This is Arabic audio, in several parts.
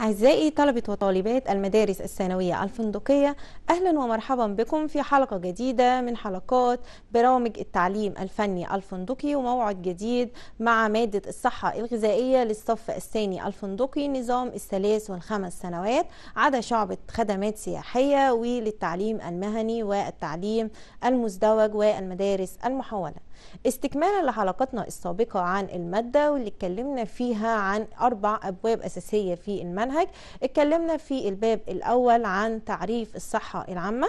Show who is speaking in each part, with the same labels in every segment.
Speaker 1: أعزائي طلبة وطالبات المدارس الثانوية الفندقية أهلا ومرحبا بكم في حلقة جديدة من حلقات برامج التعليم الفني الفندقي وموعد جديد مع مادة الصحة الغذائية للصف الثاني الفندقي نظام الثلاث والخمس سنوات عدا شعبة خدمات سياحية وللتعليم المهني والتعليم المزدوج والمدارس المحولة استكمالا لحلقتنا السابقة عن المادة واللي اتكلمنا فيها عن أربع أبواب أساسية في المنهج اتكلمنا في الباب الأول عن تعريف الصحة العامة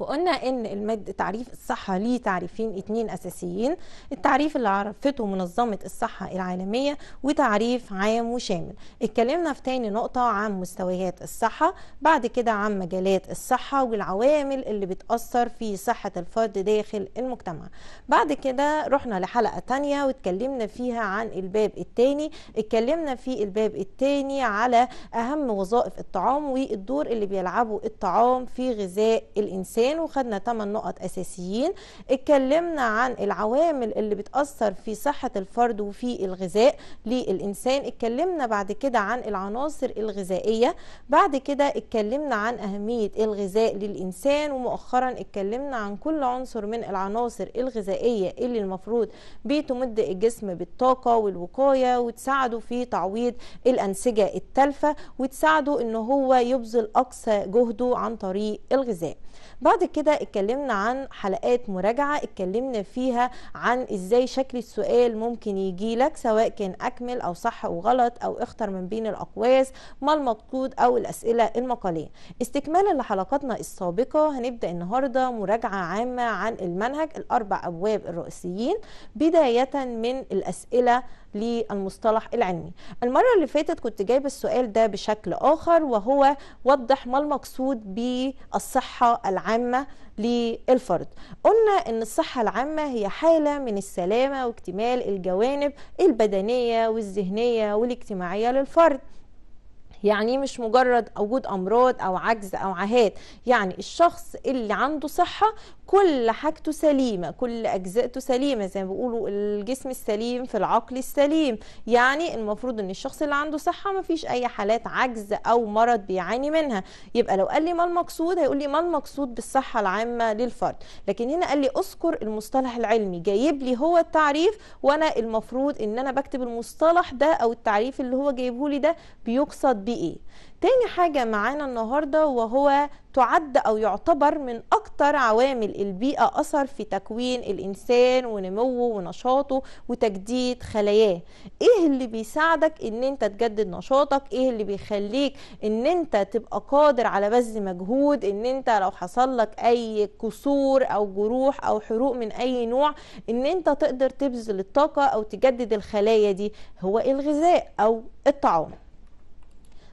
Speaker 1: وقلنا ان المد تعريف الصحه ليه تعريفين اتنين اساسيين التعريف اللي عرفته منظمه الصحه العالميه وتعريف عام وشامل اتكلمنا في تاني نقطه عن مستويات الصحه بعد كده عن مجالات الصحه والعوامل اللي بتاثر في صحه الفرد داخل المجتمع بعد كده رحنا لحلقه تانية واتكلمنا فيها عن الباب التاني اتكلمنا في الباب التاني على اهم وظائف الطعام والدور اللي بيلعبه الطعام في غذاء الانسان نقطتين وخدنا 8 نقط اساسيين اتكلمنا عن العوامل اللي بتاثر في صحه الفرد وفي الغذاء للانسان اتكلمنا بعد كده عن العناصر الغذائيه بعد كده اتكلمنا عن اهميه الغذاء للانسان ومؤخرا اتكلمنا عن كل عنصر من العناصر الغذائيه اللي المفروض بتمد الجسم بالطاقه والوقايه وتساعده في تعويض الانسجه التالفه وتساعده ان هو يبذل اقصى جهده عن طريق الغذاء بعد كده اتكلمنا عن حلقات مراجعه اتكلمنا فيها عن ازاي شكل السؤال ممكن يجي لك سواء كان اكمل او صح وغلط او اختر من بين الاقواس ما المقصود او الاسئله المقاليه استكمالا لحلقاتنا السابقه هنبدا النهارده مراجعه عامه عن المنهج الاربع ابواب الرئيسيين بدايه من الاسئله للمصطلح العلمي المرة اللي فاتت كنت جايب السؤال ده بشكل آخر وهو وضح ما المقصود بالصحة العامة للفرد قلنا ان الصحة العامة هي حالة من السلامة واكتمال الجوانب البدنية والذهنية والاجتماعية للفرد يعني مش مجرد وجود امراض او عجز او عهات يعني الشخص اللي عنده صحه كل حاجته سليمه كل اجزائته سليمه زي ما بيقولوا الجسم السليم في العقل السليم يعني المفروض ان الشخص اللي عنده صحه ما فيش اي حالات عجز او مرض بيعاني منها يبقى لو قال لي ما المقصود هيقول لي ما المقصود بالصحه العامه للفرد لكن هنا قال لي اذكر المصطلح العلمي جايب لي هو التعريف وانا المفروض ان انا بكتب المصطلح ده او التعريف اللي هو جايبه لي ده بيقصد بيه ايه تاني حاجة معانا النهاردة وهو تعد أو يعتبر من أكتر عوامل البيئة أثر في تكوين الإنسان ونموه ونشاطه وتجديد خلاياه إيه اللي بيساعدك إن أنت تجدد نشاطك إيه اللي بيخليك إن أنت تبقى قادر على بذل مجهود إن أنت لو حصل لك أي كسور أو جروح أو حروق من أي نوع إن أنت تقدر تبذل الطاقة أو تجدد الخلايا دي هو الغذاء أو الطعام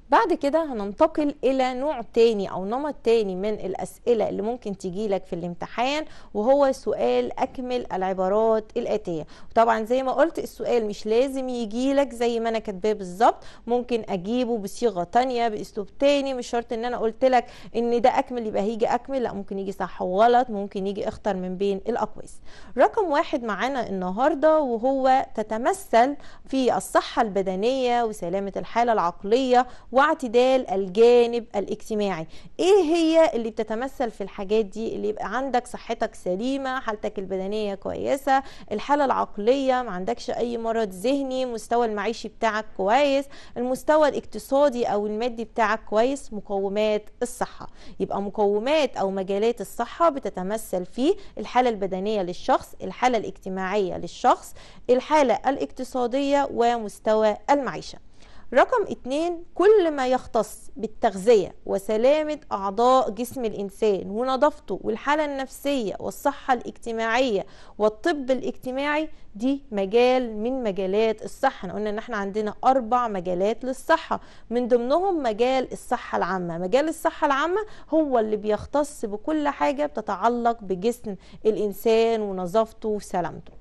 Speaker 1: بعد كده هننتقل الى نوع تاني او نمط تاني من الاسئله اللي ممكن تيجي لك في الامتحان وهو سؤال اكمل العبارات الاتيه وطبعا زي ما قلت السؤال مش لازم يجي لك زي ما انا كاتباه بالظبط ممكن اجيبه بصيغه تانية باسلوب تاني مش شرط ان انا قلت لك ان ده اكمل يبقى هيجي اكمل لا ممكن يجي صح وغلط ممكن يجي اختر من بين الاقواس رقم واحد معانا النهارده وهو تتمثل في الصحه البدنيه وسلامه الحاله العقليه واعتدال الجانب الاجتماعي ايه هي اللي بتتمثل في الحاجات دي اللي يبقى عندك صحتك سليمه حالتك البدنيه كويسه الحاله العقليه ما عندكش اي مرض ذهني مستوى المعيشي بتاعك كويس المستوى الاقتصادي او المادي بتاعك كويس مقومات الصحه يبقى مقومات او مجالات الصحه بتتمثل في الحاله البدنيه للشخص الحاله الاجتماعيه للشخص الحاله الاقتصاديه ومستوى المعيشه رقم اتنين كل ما يختص بالتغذية وسلامة أعضاء جسم الإنسان ونظافته والحالة النفسية والصحة الاجتماعية والطب الاجتماعي دي مجال من مجالات الصحة قلنا ان احنا عندنا أربع مجالات للصحة من ضمنهم مجال الصحة العامة مجال الصحة العامة هو اللي بيختص بكل حاجة بتتعلق بجسم الإنسان ونظافته وسلامته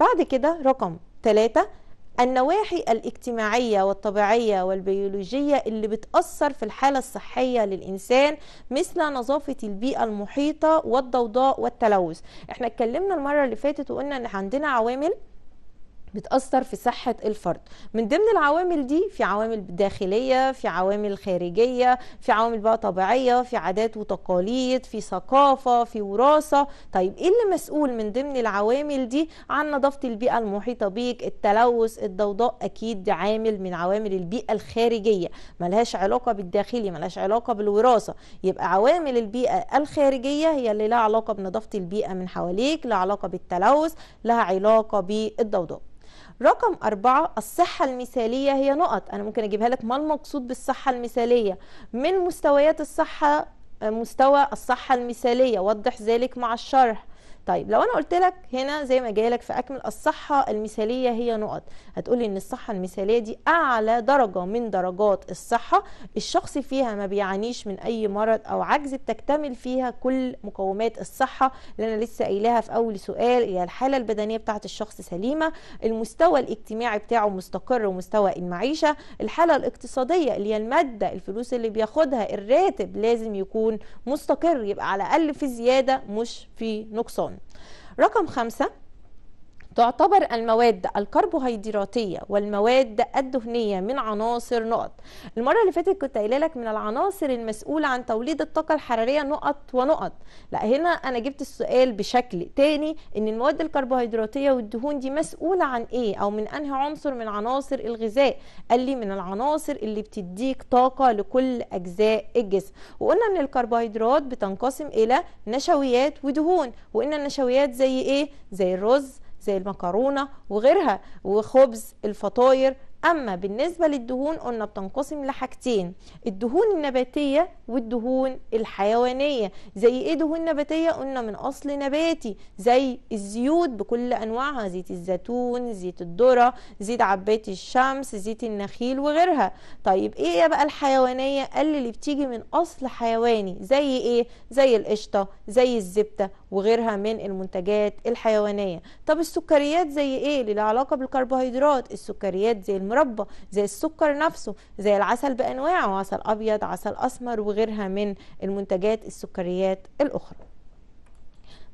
Speaker 1: بعد كده رقم ثلاثة النواحي الاجتماعية والطبيعية والبيولوجية اللي بتأثر في الحالة الصحية للإنسان مثل نظافة البيئة المحيطة والضوضاء والتلوث احنا اتكلمنا المرة اللي فاتت وقلنا ان عندنا عوامل بتأثر في صحة الفرد من ضمن العوامل دي في عوامل داخلية في عوامل خارجية في عوامل بقى طبيعية في عادات وتقاليد في ثقافة في وراثة طيب ايه اللي مسؤول من ضمن العوامل دي عن نظافة البيئة المحيطة بيك التلوث الضوضاء اكيد عامل من عوامل البيئة الخارجية ملهاش علاقة بالداخلي ملهاش علاقة بالوراثة يبقى عوامل البيئة الخارجية هي اللي لها علاقة بنظافة البيئة من حواليك لها علاقة بالتلوث لها علاقة بالضوضاء رقم أربعة الصحة المثالية هي نقط أنا ممكن أجيبها لك ما المقصود بالصحة المثالية من مستويات الصحة مستوى الصحة المثالية وضح ذلك مع الشرح طيب لو انا قلت لك هنا زي ما جاي لك في اكمل الصحه المثاليه هي نقط هتقولي ان الصحه المثاليه دي اعلى درجه من درجات الصحه الشخص فيها ما بيعانيش من اي مرض او عجز بتكتمل فيها كل مقومات الصحه اللي انا لسه قايلاها في اول سؤال هي الحاله البدنيه بتاعه الشخص سليمه المستوى الاجتماعي بتاعه مستقر ومستوى المعيشه الحاله الاقتصاديه اللي هي الماده الفلوس اللي بياخدها الراتب لازم يكون مستقر يبقى على الاقل في زياده مش في نقصان رقم خمسة تعتبر المواد الكربوهيدراتية والمواد الدهنية من عناصر نقط المرة اللي فاتت كنت قايله لك من العناصر المسؤولة عن توليد الطاقة الحرارية نقط ونقط لا هنا أنا جبت السؤال بشكل تاني إن المواد الكربوهيدراتية والدهون دي مسؤولة عن إيه أو من أنهي عنصر من عناصر الغذاء قال لي من العناصر اللي بتديك طاقة لكل أجزاء الجسم وقلنا إن الكربوهيدرات بتنقسم إلى نشويات ودهون وإن النشويات زي إيه زي الرز زي المكرونه وغيرها وخبز الفطاير اما بالنسبه للدهون قلنا بتنقسم لحاجتين الدهون النباتيه والدهون الحيوانيه زي ايه دهون نباتيه قلنا من اصل نباتي زي الزيوت بكل انواعها زيت الزيتون زيت الذره زيت عبات الشمس زيت النخيل وغيرها طيب ايه بقى الحيوانيه قال اللي بتيجي من اصل حيواني زي ايه زي القشطه زي الزبده وغيرها من المنتجات الحيوانيه طب السكريات زي ايه اللي علاقه بالكربوهيدرات السكريات زي المربى زي السكر نفسه زي العسل بانواعه عسل ابيض عسل اسمر وغيرها من المنتجات السكريات الاخرى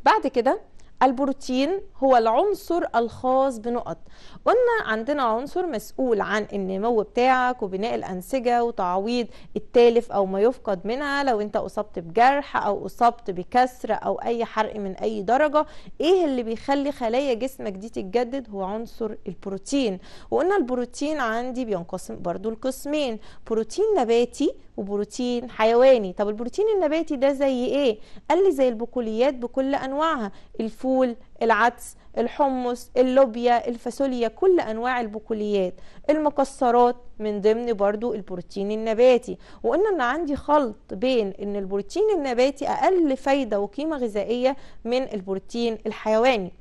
Speaker 1: بعد كده البروتين هو العنصر الخاص بنقط قلنا عندنا عنصر مسؤول عن النمو بتاعك وبناء الأنسجة وتعويض التالف أو ما يفقد منها لو أنت أصبت بجرح أو أصبت بكسر أو أي حرق من أي درجة إيه اللي بيخلي خلايا جسمك دي تتجدد هو عنصر البروتين وقلنا البروتين عندي بينقسم برضو لقسمين بروتين نباتي وبروتين حيواني طب البروتين النباتي ده زي ايه قال لي زي البقوليات بكل انواعها الفول الفول العدس الحمص اللوبيا الفاصوليا كل انواع البقوليات المكسرات من ضمن برضو البروتين النباتي وقلنا ان عندي خلط بين ان البروتين النباتي اقل فايده وقيمه غذائيه من البروتين الحيواني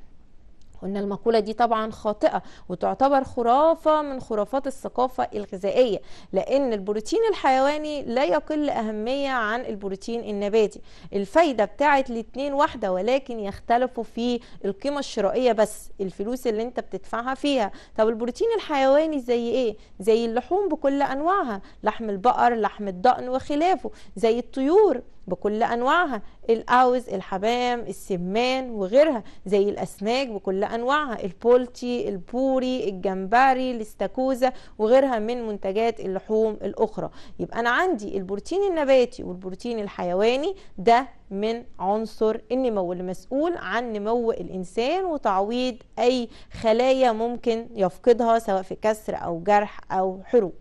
Speaker 1: قلنا المقولة دي طبعا خاطئة وتعتبر خرافة من خرافات الثقافة الغذائية لأن البروتين الحيواني لا يقل أهمية عن البروتين النباتي الفايدة بتاعت الاتنين واحدة ولكن يختلفوا في القيمة الشرائية بس الفلوس اللي انت بتدفعها فيها طب البروتين الحيواني زي ايه زي اللحوم بكل انواعها لحم البقر لحم الضأن وخلافه زي الطيور بكل أنواعها الأوز الحمام السمان وغيرها زي الأسماك بكل أنواعها البولتي البوري الجمبري الاستاكوزا وغيرها من منتجات اللحوم الأخرى يبقى أنا عندي البروتين النباتي والبروتين الحيواني ده من عنصر النمو اللي مسؤول عن نمو الإنسان وتعويض أي خلايا ممكن يفقدها سواء في كسر أو جرح أو حروق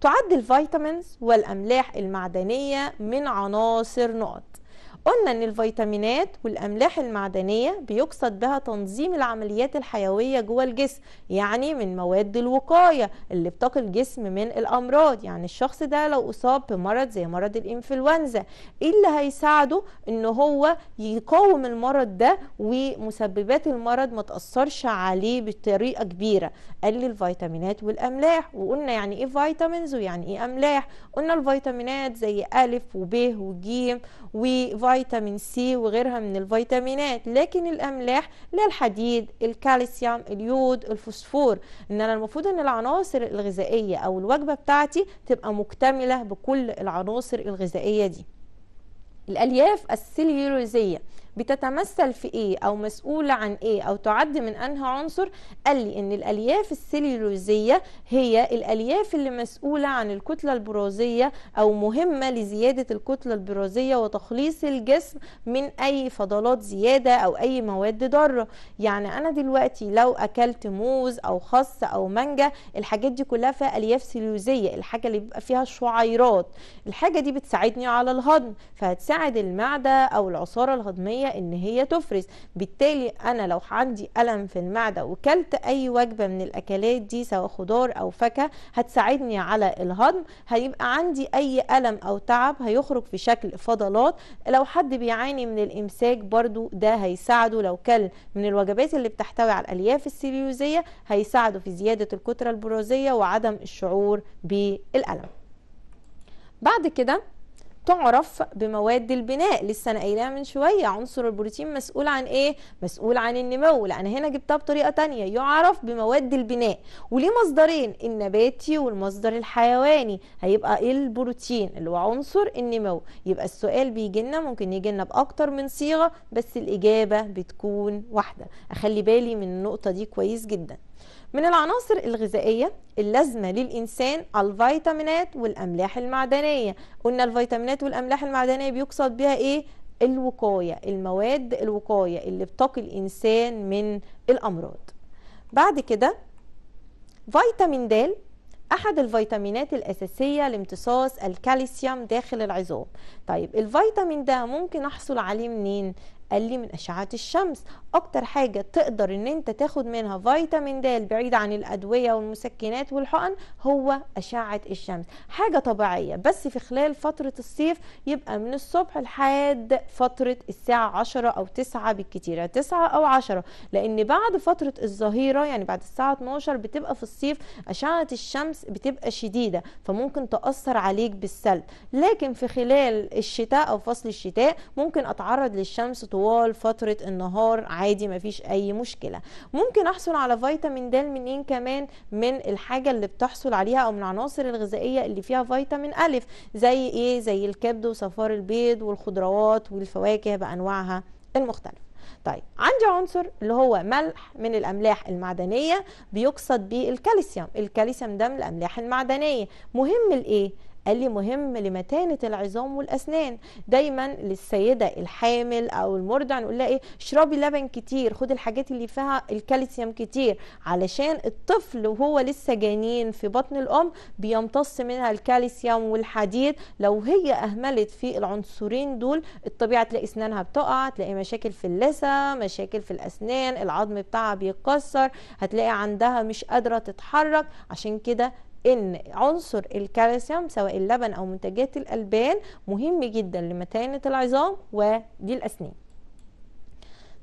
Speaker 1: تعد الفيتامينز والأملاح المعدنية من عناصر نقط قلنا ان الفيتامينات والاملاح المعدنيه بيقصد بها تنظيم العمليات الحيويه جوه الجسم يعني من مواد الوقايه اللي بتقي الجسم من الامراض يعني الشخص ده لو اصاب بمرض زي مرض الانفلونزا ايه اللي هيساعده ان هو يقاوم المرض ده ومسببات المرض ما تاثرش عليه بطريقه كبيره قال لي الفيتامينات والاملاح وقلنا يعني ايه فيتامينز ويعني ايه املاح قلنا الفيتامينات زي ا وب وج وفيتامين فيتامين سي وغيرها من الفيتامينات لكن الاملاح لا الحديد الكالسيوم اليود الفوسفور ان انا المفروض ان العناصر الغذائيه او الوجبه بتاعتي تبقى مكتمله بكل العناصر الغذائيه دي الالياف السليولوزيه بتتمثل في ايه او مسؤوله عن ايه او تعد من انها عنصر قال لي ان الالياف السليلوزيه هي الالياف اللي مسؤوله عن الكتله البرازيه او مهمه لزياده الكتله البرازيه وتخليص الجسم من اي فضلات زياده او اي مواد ضاره يعني انا دلوقتي لو اكلت موز او خس او مانجا الحاجات دي كلها فيها الياف سليلوزيه الحاجه اللي بيبقى فيها شعيرات الحاجه دي بتساعدني على الهضم فهتساعد المعده او العصاره الهضميه هي ان هي تفرز بالتالي انا لو عندي الم في المعده وكلت اي وجبه من الاكلات دي سواء خضار او فاكهه هتساعدني على الهضم هيبقى عندي اي الم او تعب هيخرج في شكل فضلات لو حد بيعاني من الامساك برده ده هيساعده لو كل من الوجبات اللي بتحتوي على الالياف السيليوزيه هيساعده في زياده الكتله البرازيه وعدم الشعور بالالم بعد كده تعرف بمواد البناء لسه انا قايلاها من شويه عنصر البروتين مسؤول عن ايه مسؤول عن النمو لا انا هنا جبتها بطريقه تانية يعرف بمواد البناء وليه مصدرين النباتي والمصدر الحيواني هيبقى ايه البروتين اللي هو عنصر النمو يبقى السؤال بيجي لنا ممكن يجي لنا باكتر من صيغه بس الاجابه بتكون واحده اخلي بالي من النقطه دي كويس جدا من العناصر الغذائية اللازمة للإنسان الفيتامينات والأملاح المعدنية قلنا الفيتامينات والأملاح المعدنية بيقصد بها إيه؟ الوقاية المواد الوقاية اللي بتقي الإنسان من الأمراض بعد كده فيتامين د احد الفيتامينات الاساسيه لامتصاص الكالسيوم داخل العظام طيب الفيتامين ده ممكن احصل عليه منين قال لي من اشعه الشمس اكتر حاجه تقدر ان انت تاخد منها فيتامين د بعيد عن الادويه والمسكنات والحقن هو اشعه الشمس حاجه طبيعيه بس في خلال فتره الصيف يبقى من الصبح لحد فتره الساعه 10 او 9 بالكتير 9 او 10 لان بعد فتره الظهيره يعني بعد الساعه 12 بتبقى في الصيف اشعه الشمس بتبقى شديده فممكن تاثر عليك بالسلب لكن في خلال الشتاء او فصل الشتاء ممكن اتعرض للشمس طول طوال فتره النهار عادي مفيش اي مشكله ممكن احصل على فيتامين د منين كمان من الحاجه اللي بتحصل عليها او من العناصر الغذائيه اللي فيها فيتامين الف زي ايه زي الكبد وصفار البيض والخضروات والفواكه بانواعها المختلفه طيب عندي عنصر اللي هو ملح من الاملاح المعدنيه بيقصد بيه الكالسيوم الكالسيوم ده من الاملاح المعدنيه مهم لايه قال لي مهم لمتانة العظام والأسنان دايما للسيدة الحامل أو المرضع نقول لها إيه اشربي لبن كتير خدي الحاجات اللي فيها الكالسيوم كتير علشان الطفل وهو لسه جنين في بطن الأم بيمتص منها الكالسيوم والحديد لو هي أهملت في العنصرين دول الطبيعة تلاقي أسنانها بتقع تلاقي مشاكل في اللثة مشاكل في الأسنان العظم بتاعها بيتكسر هتلاقي عندها مش قادرة تتحرك عشان كده ان عنصر الكالسيوم سواء اللبن او منتجات الالبان مهم جدا لمتانه العظام ودي الاسنان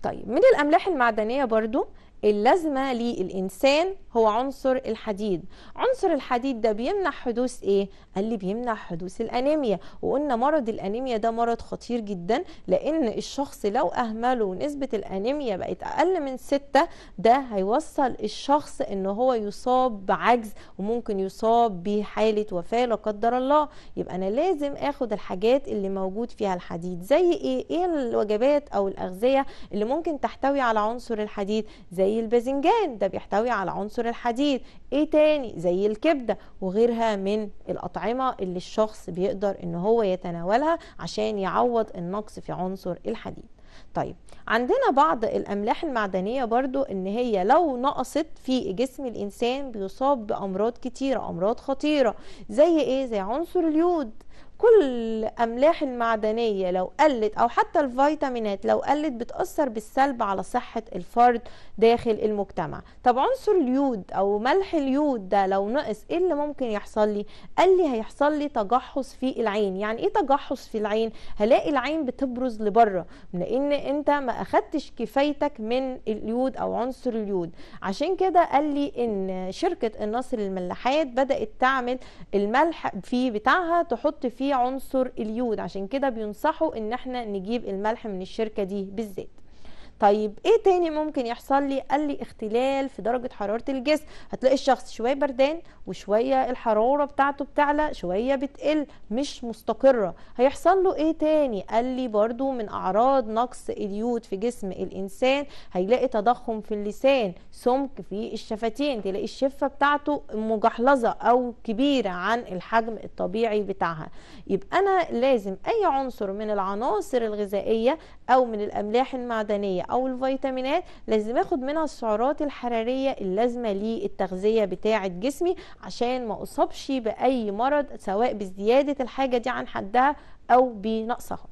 Speaker 1: طيب من الاملاح المعدنيه برضو اللازمه للانسان هو عنصر الحديد عنصر الحديد ده بيمنع حدوث ايه قال لي بيمنع حدوث الانيميا وقلنا مرض الانيميا ده مرض خطير جدا لان الشخص لو اهمله ونسبه الانيميا بقت اقل من ستة ده هيوصل الشخص ان هو يصاب بعجز وممكن يصاب بحاله وفاه لا قدر الله يبقى انا لازم اخد الحاجات اللي موجود فيها الحديد زي ايه ايه الوجبات او الاغذيه اللي ممكن تحتوي على عنصر الحديد زي زي الباذنجان ده بيحتوي على عنصر الحديد ايه تاني زي الكبده وغيرها من الاطعمه اللي الشخص بيقدر ان هو يتناولها عشان يعوض النقص في عنصر الحديد طيب عندنا بعض الاملاح المعدنيه برضو ان هي لو نقصت في جسم الانسان بيصاب بامراض كتيره امراض خطيره زي ايه زي عنصر اليود كل املاح المعدنيه لو قلت او حتى الفيتامينات لو قلت بتاثر بالسلب على صحه الفرد داخل المجتمع طب عنصر اليود او ملح اليود ده لو نقص ايه اللي ممكن يحصل لي قال لي هيحصل لي تجحص في العين يعني ايه تجحص في العين هلاقي العين بتبرز لبره لان انت ما اخدتش كفايتك من اليود او عنصر اليود عشان كده قال لي ان شركه النصر للملاحات بدات تعمل الملح فيه بتاعها تحط فيه فيه عنصر اليود عشان كده بينصحوا ان احنا نجيب الملح من الشركه دي بالذات طيب ايه تاني ممكن يحصل لي قال لي اختلال في درجه حراره الجسم هتلاقي الشخص شويه بردان وشويه الحراره بتاعته بتعلى شويه بتقل مش مستقره هيحصل له ايه تاني قال لي برضو من اعراض نقص اليود في جسم الانسان هيلاقي تضخم في اللسان سمك في الشفتين تلاقي الشفه بتاعته مجحلظه او كبيره عن الحجم الطبيعي بتاعها يبقى انا لازم اي عنصر من العناصر الغذائيه او من الاملاح المعدنيه او الفيتامينات لازم اخد منها السعرات الحراريه اللازمه للتغذيه بتاعه جسمي عشان ما اصابش باي مرض سواء بزياده الحاجه دي عن حدها او بنقصها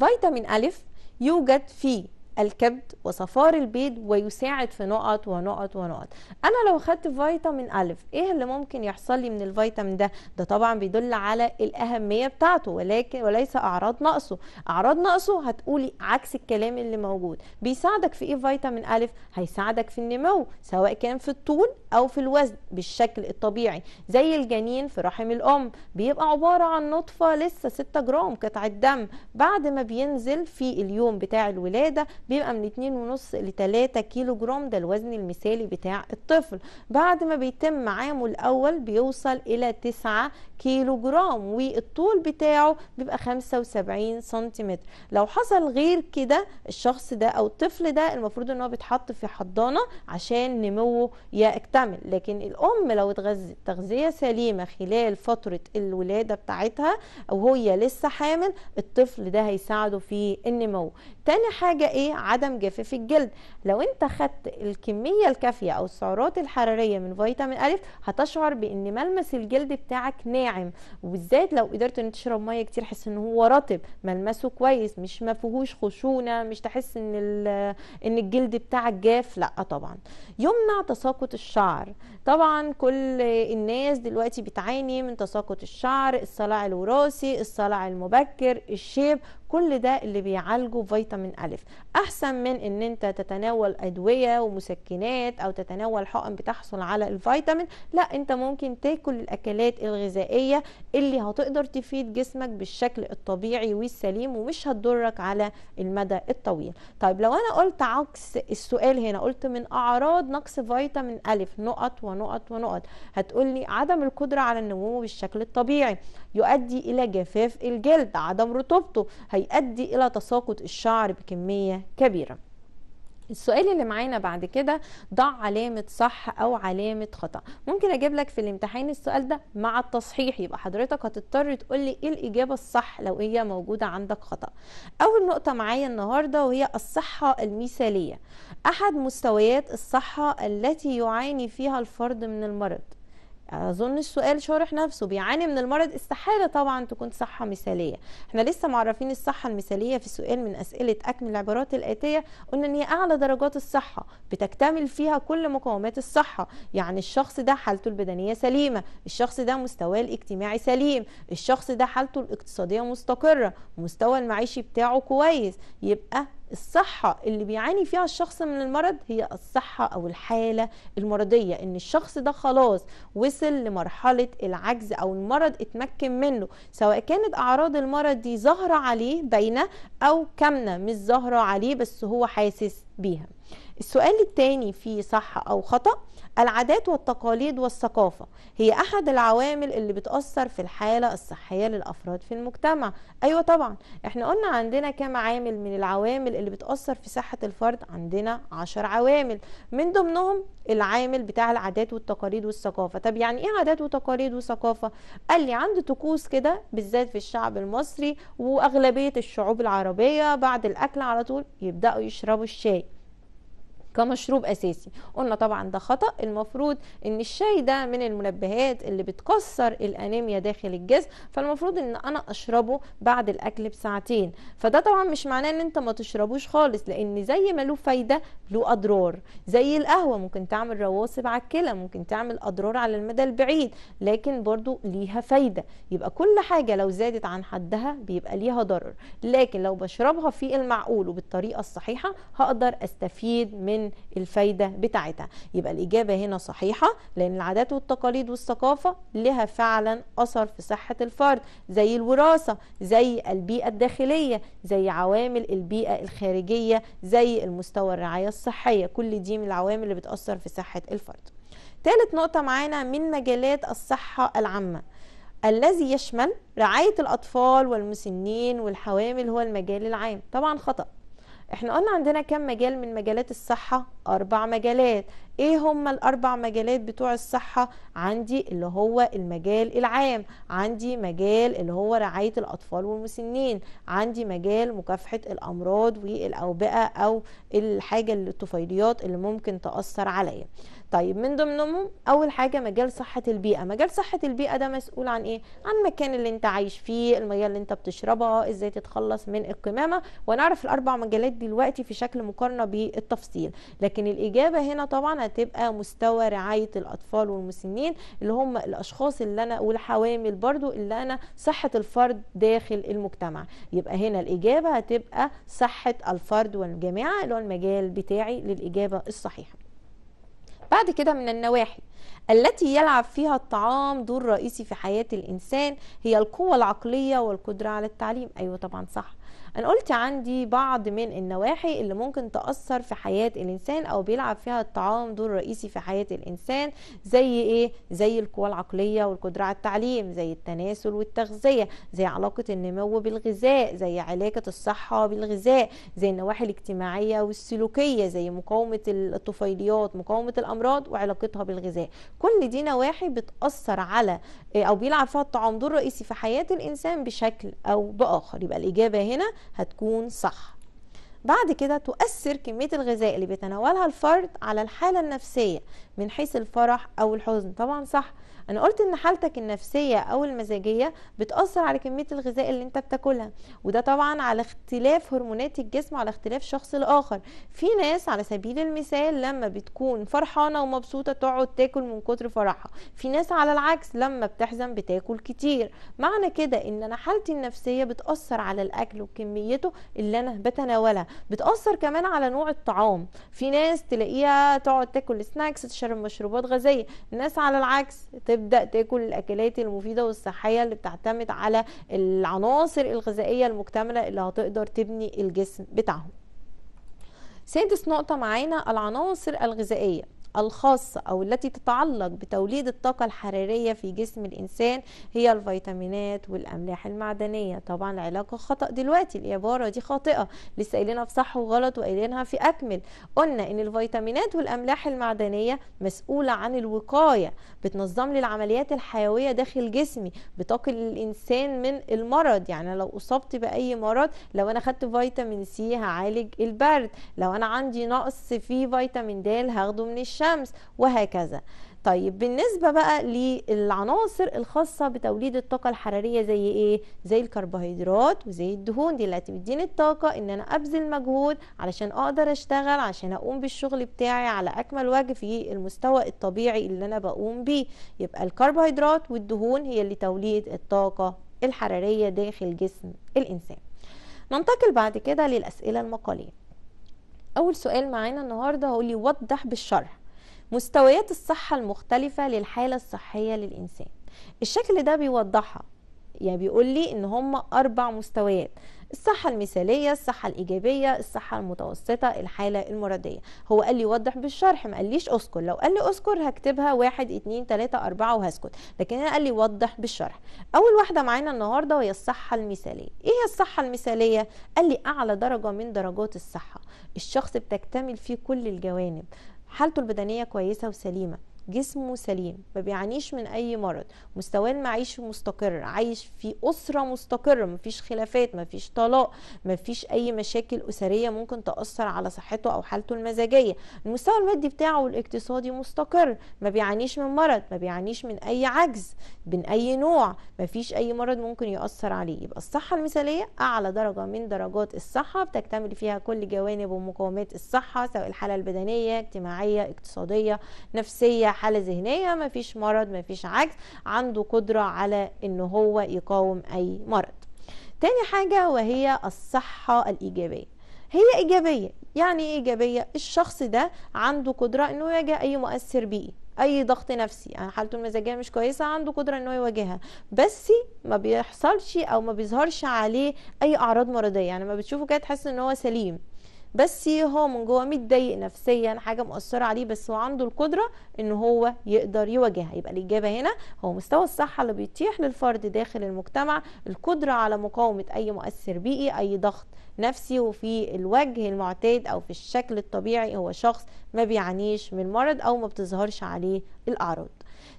Speaker 1: فيتامين الف يوجد في الكبد وصفار البيض ويساعد في نقط ونقط ونقط انا لو خدت فيتامين الف ايه اللي ممكن يحصل لي من الفيتامين ده ده طبعا بيدل على الاهميه بتاعته ولكن وليس اعراض نقصه اعراض نقصه هتقولي عكس الكلام اللي موجود بيساعدك في ايه فيتامين الف هيساعدك في النمو سواء كان في الطول او في الوزن بالشكل الطبيعي زي الجنين في رحم الام بيبقى عباره عن نطفه لسه 6 جرام قطعه دم بعد ما بينزل في اليوم بتاع الولاده بيبقى من اتنين ونص لتلاتة كيلو جرام ده الوزن المثالي بتاع الطفل بعد ما بيتم عامه الاول بيوصل الى تسعة كيلو جرام والطول بتاعه بيبقى خمسة وسبعين سنتيمتر لو حصل غير كده الشخص ده او الطفل ده المفروض ان هو بيتحط في حضانه عشان نموه يكتمل لكن الام لو اتغذت تغذيه سليمه خلال فتره الولاده بتاعتها او هي لسه حامل الطفل ده هيساعده في النمو تاني حاجة ايه عدم جفاف الجلد لو انت خدت الكمية الكافية او السعرات الحرارية من فيتامين ألف هتشعر بان ملمس الجلد بتاعك ناعم وبالذات لو قدرت ان تشرب مية كتير حس ان هو رطب ملمسه كويس مش ما فيهوش خشونة مش تحس ان آه، ان الجلد بتاعك جاف لا طبعا يمنع تساقط الشعر طبعا كل الناس دلوقتي بتعاني من تساقط الشعر الصلع الوراثي الصلع المبكر الشيب كل ده اللي بيعالجه فيتامين ألف احسن من ان انت تتناول ادويه ومسكنات او تتناول حقن بتحصل على الفيتامين لا انت ممكن تاكل الاكلات الغذائيه اللي هتقدر تفيد جسمك بالشكل الطبيعي والسليم ومش هتضرك على المدى الطويل طيب لو انا قلت عكس السؤال هنا قلت من اعراض نقص فيتامين الف نقط ونقط ونقط هتقولي عدم القدره على النمو بالشكل الطبيعي يؤدي الى جفاف الجلد عدم رطوبته هيؤدي الى تساقط الشعر بكميه كبيرة السؤال اللي معانا بعد كده ضع علامة صح أو علامة خطأ ممكن أجيب لك في الامتحان السؤال ده مع التصحيح يبقى حضرتك هتضطر تقول لي إيه الإجابة الصح لو هي موجودة عندك خطأ أول نقطة معايا النهاردة وهي الصحة المثالية أحد مستويات الصحة التي يعاني فيها الفرد من المرض اظن السؤال شارح نفسه بيعاني من المرض استحاله طبعا تكون صحه مثاليه احنا لسه معرفين الصحه المثاليه في سؤال من اسئله اكمل العبارات الاتيه قلنا ان هي اعلى درجات الصحه بتكتمل فيها كل مقومات الصحه يعني الشخص ده حالته البدنيه سليمه الشخص ده مستواه الاجتماعي سليم الشخص ده حالته الاقتصاديه مستقره مستوى المعيشي بتاعه كويس يبقى الصحة اللي بيعاني فيها الشخص من المرض هي الصحة أو الحالة المرضية إن الشخص ده خلاص وصل لمرحلة العجز أو المرض اتمكن منه سواء كانت أعراض المرض دي ظاهرة عليه باينة أو كامنة مش ظاهرة عليه بس هو حاسس بيها السؤال التاني في صح أو خطأ العادات والتقاليد والثقافة هي أحد العوامل اللي بتأثر في الحالة الصحية للأفراد في المجتمع أيوة طبعا احنا قلنا عندنا كم عامل من العوامل اللي بتأثر في صحة الفرد عندنا عشر عوامل من ضمنهم العامل بتاع العادات والتقاليد والثقافة طب يعني ايه عادات وتقاليد وثقافة قال لي عند طقوس كده بالذات في الشعب المصري وأغلبية الشعوب العربية بعد الأكل على طول يبدأوا يشربوا الشاي كمشروب اساسي قلنا طبعا ده خطا المفروض ان الشاي ده من المنبهات اللي بتكسر الانيميا داخل الجسم فالمفروض ان انا اشربه بعد الاكل بساعتين فده طبعا مش معناه ان انت ما تشربوش خالص لان زي ما له فايده له اضرار زي القهوه ممكن تعمل رواسب على الكلى ممكن تعمل اضرار على المدى البعيد لكن برضو ليها فايده يبقى كل حاجه لو زادت عن حدها بيبقى ليها ضرر لكن لو بشربها في المعقول وبالطريقه الصحيحه هقدر استفيد من الفايده بتاعتها يبقى الاجابه هنا صحيحه لان العادات والتقاليد والثقافه لها فعلا اثر في صحه الفرد زي الوراثه زي البيئه الداخليه زي عوامل البيئه الخارجيه زي المستوى الرعايه الصحيه كل دي من العوامل اللي بتاثر في صحه الفرد ثالث نقطه معانا من مجالات الصحه العامه الذي يشمل رعاية الأطفال والمسنين والحوامل هو المجال العام طبعا خطأ احنا قلنا عندنا كم مجال من مجالات الصحة أربع مجالات إيه هما الأربع مجالات بتوع الصحة عندي اللي هو المجال العام عندي مجال اللي هو رعاية الأطفال والمسنين عندي مجال مكافحة الأمراض والأوبئة أو الحاجة الطفيليات اللي ممكن تأثر عليا طيب من ضمنهم أول حاجة مجال صحة البيئة مجال صحة البيئة ده مسؤول عن إيه؟ عن المكان اللي أنت عايش فيه المياه اللي أنت بتشربها إزاي تتخلص من القمامة ونعرف الأربع مجالات دلوقتي في شكل مقارنة بالتفصيل لكن لكن الاجابه هنا طبعا هتبقى مستوى رعايه الاطفال والمسنين اللي هم الاشخاص اللي انا والحوامل برضو اللي انا صحه الفرد داخل المجتمع يبقى هنا الاجابه هتبقى صحه الفرد والجماعه اللي هو المجال بتاعي للاجابه الصحيحه بعد كده من النواحي التي يلعب فيها الطعام دور رئيسي في حياة الإنسان هي القوة العقلية والقدرة على التعليم أيوة طبعا صح انا قلت عندي بعض من النواحي اللي ممكن تاثر في حياه الانسان او بيلعب فيها الطعام دور رئيسي في حياه الانسان زي ايه زي القوى العقليه والقدره على التعليم زي التناسل والتغذيه زي علاقه النمو بالغذاء زي علاقه الصحه بالغذاء زي النواحي الاجتماعيه والسلوكيه زي مقاومه الطفيليات مقاومه الامراض وعلاقتها بالغذاء كل دي نواحي بتاثر على آه، او بيلعب فيها الطعام دور رئيسي في حياه الانسان بشكل او باخر يبقى الاجابه هنا هتكون صح بعد كده تؤثر كمية الغذاء اللي بيتناولها الفرد على الحالة النفسية من حيث الفرح أو الحزن طبعا صح انا قلت ان حالتك النفسيه او المزاجيه بتاثر على كميه الغذاء اللي انت بتاكلها وده طبعا على اختلاف هرمونات الجسم على اختلاف شخص لاخر في ناس على سبيل المثال لما بتكون فرحانه ومبسوطه تقعد تاكل من كتر فرحها في ناس على العكس لما بتحزن بتاكل كتير معنى كده ان انا حالتي النفسيه بتاثر على الاكل وكميته اللي انا بتناولها بتاثر كمان على نوع الطعام في ناس تلاقيها تقعد تاكل سناكس تشرب مشروبات غازيه ناس على العكس تبدا تاكل الاكلات المفيده والصحيه اللي بتعتمد على العناصر الغذائيه المكتمله اللي هتقدر تبني الجسم بتاعهم سادس نقطه معانا العناصر الغذائيه الخاصة أو التي تتعلق بتوليد الطاقة الحرارية في جسم الإنسان هي الفيتامينات والأملاح المعدنية طبعا العلاقة خطأ دلوقتي العبارة دي خاطئة لسه قايلينها في صح وغلط وقايلينها في أكمل قلنا إن الفيتامينات والأملاح المعدنية مسؤولة عن الوقاية بتنظم لي العمليات الحيوية داخل جسمي بتقل الإنسان من المرض يعني لو أصبت بأي مرض لو أنا خدت فيتامين سي هعالج البرد لو أنا عندي نقص في فيتامين د هاخده من الشمس الشمس وهكذا طيب بالنسبة بقى للعناصر الخاصة بتوليد الطاقة الحرارية زي ايه؟ زي الكربوهيدرات وزي الدهون دي اللي هتديني الطاقة ان انا ابذل مجهود علشان اقدر اشتغل عشان اقوم بالشغل بتاعي على اكمل وجه في المستوى الطبيعي اللي انا بقوم بيه يبقى الكربوهيدرات والدهون هي اللي توليد الطاقة الحرارية داخل جسم الانسان ننتقل بعد كده للأسئلة المقالية أول سؤال معانا النهاردة هقول لي وضح بالشرح مستويات الصحة المختلفة للحالة الصحية للإنسان الشكل ده بيوضحها يعني بيقول لي ان هم اربع مستويات الصحة المثالية الصحة الإيجابية الصحة المتوسطة الحالة المرضية هو قال لي وضح بالشرح ما قاليش أذكر لو قال لي أذكر هكتبها واحد اتنين تلاتة أربعة وهسكت لكن أنا قال لي وضح بالشرح أول واحدة معانا النهاردة وهي الصحة المثالية إيه هي الصحة المثالية؟ قال لي أعلى درجة من درجات الصحة الشخص بتكتمل فيه كل الجوانب حالته البدنية كويسة وسليمة جسمه سليم ما بيعانيش من اي مرض مستواه المعيشي مستقر عايش في اسره مستقره مفيش خلافات مفيش طلاق مفيش اي مشاكل اسريه ممكن تاثر على صحته او حالته المزاجيه المستوى المادي بتاعه الاقتصادي مستقر ما بيعانيش من مرض ما بيعانيش من اي عجز من اي نوع مفيش اي مرض ممكن ياثر عليه يبقى الصحه المثاليه اعلى درجه من درجات الصحه بتكتمل فيها كل جوانب ومقومات الصحه سواء الحاله البدنيه اجتماعيه اقتصاديه نفسيه حاله ذهنيه مفيش مرض مفيش عجز عنده قدره على ان هو يقاوم اي مرض تاني حاجه وهي الصحه الايجابيه هي ايجابيه يعني ايه ايجابيه الشخص ده عنده قدره انه يواجه اي مؤثر بيئي اي ضغط نفسي يعني حالته المزاجيه مش كويسه عنده قدره انه يواجهها بس ما بيحصلش او ما بيظهرش عليه اي اعراض مرضيه يعني ما بتشوفه كده تحس ان هو سليم بس هو من جوه متضايق نفسيا حاجه مؤثره عليه بس هو عنده القدره ان هو يقدر يواجهها يبقى الاجابه هنا هو مستوى الصحه اللي بيتيح للفرد داخل المجتمع القدره على مقاومه اي مؤثر بيئي اي ضغط نفسي وفي الوجه المعتاد او في الشكل الطبيعي هو شخص ما بيعانيش من مرض او ما بتظهرش عليه الاعراض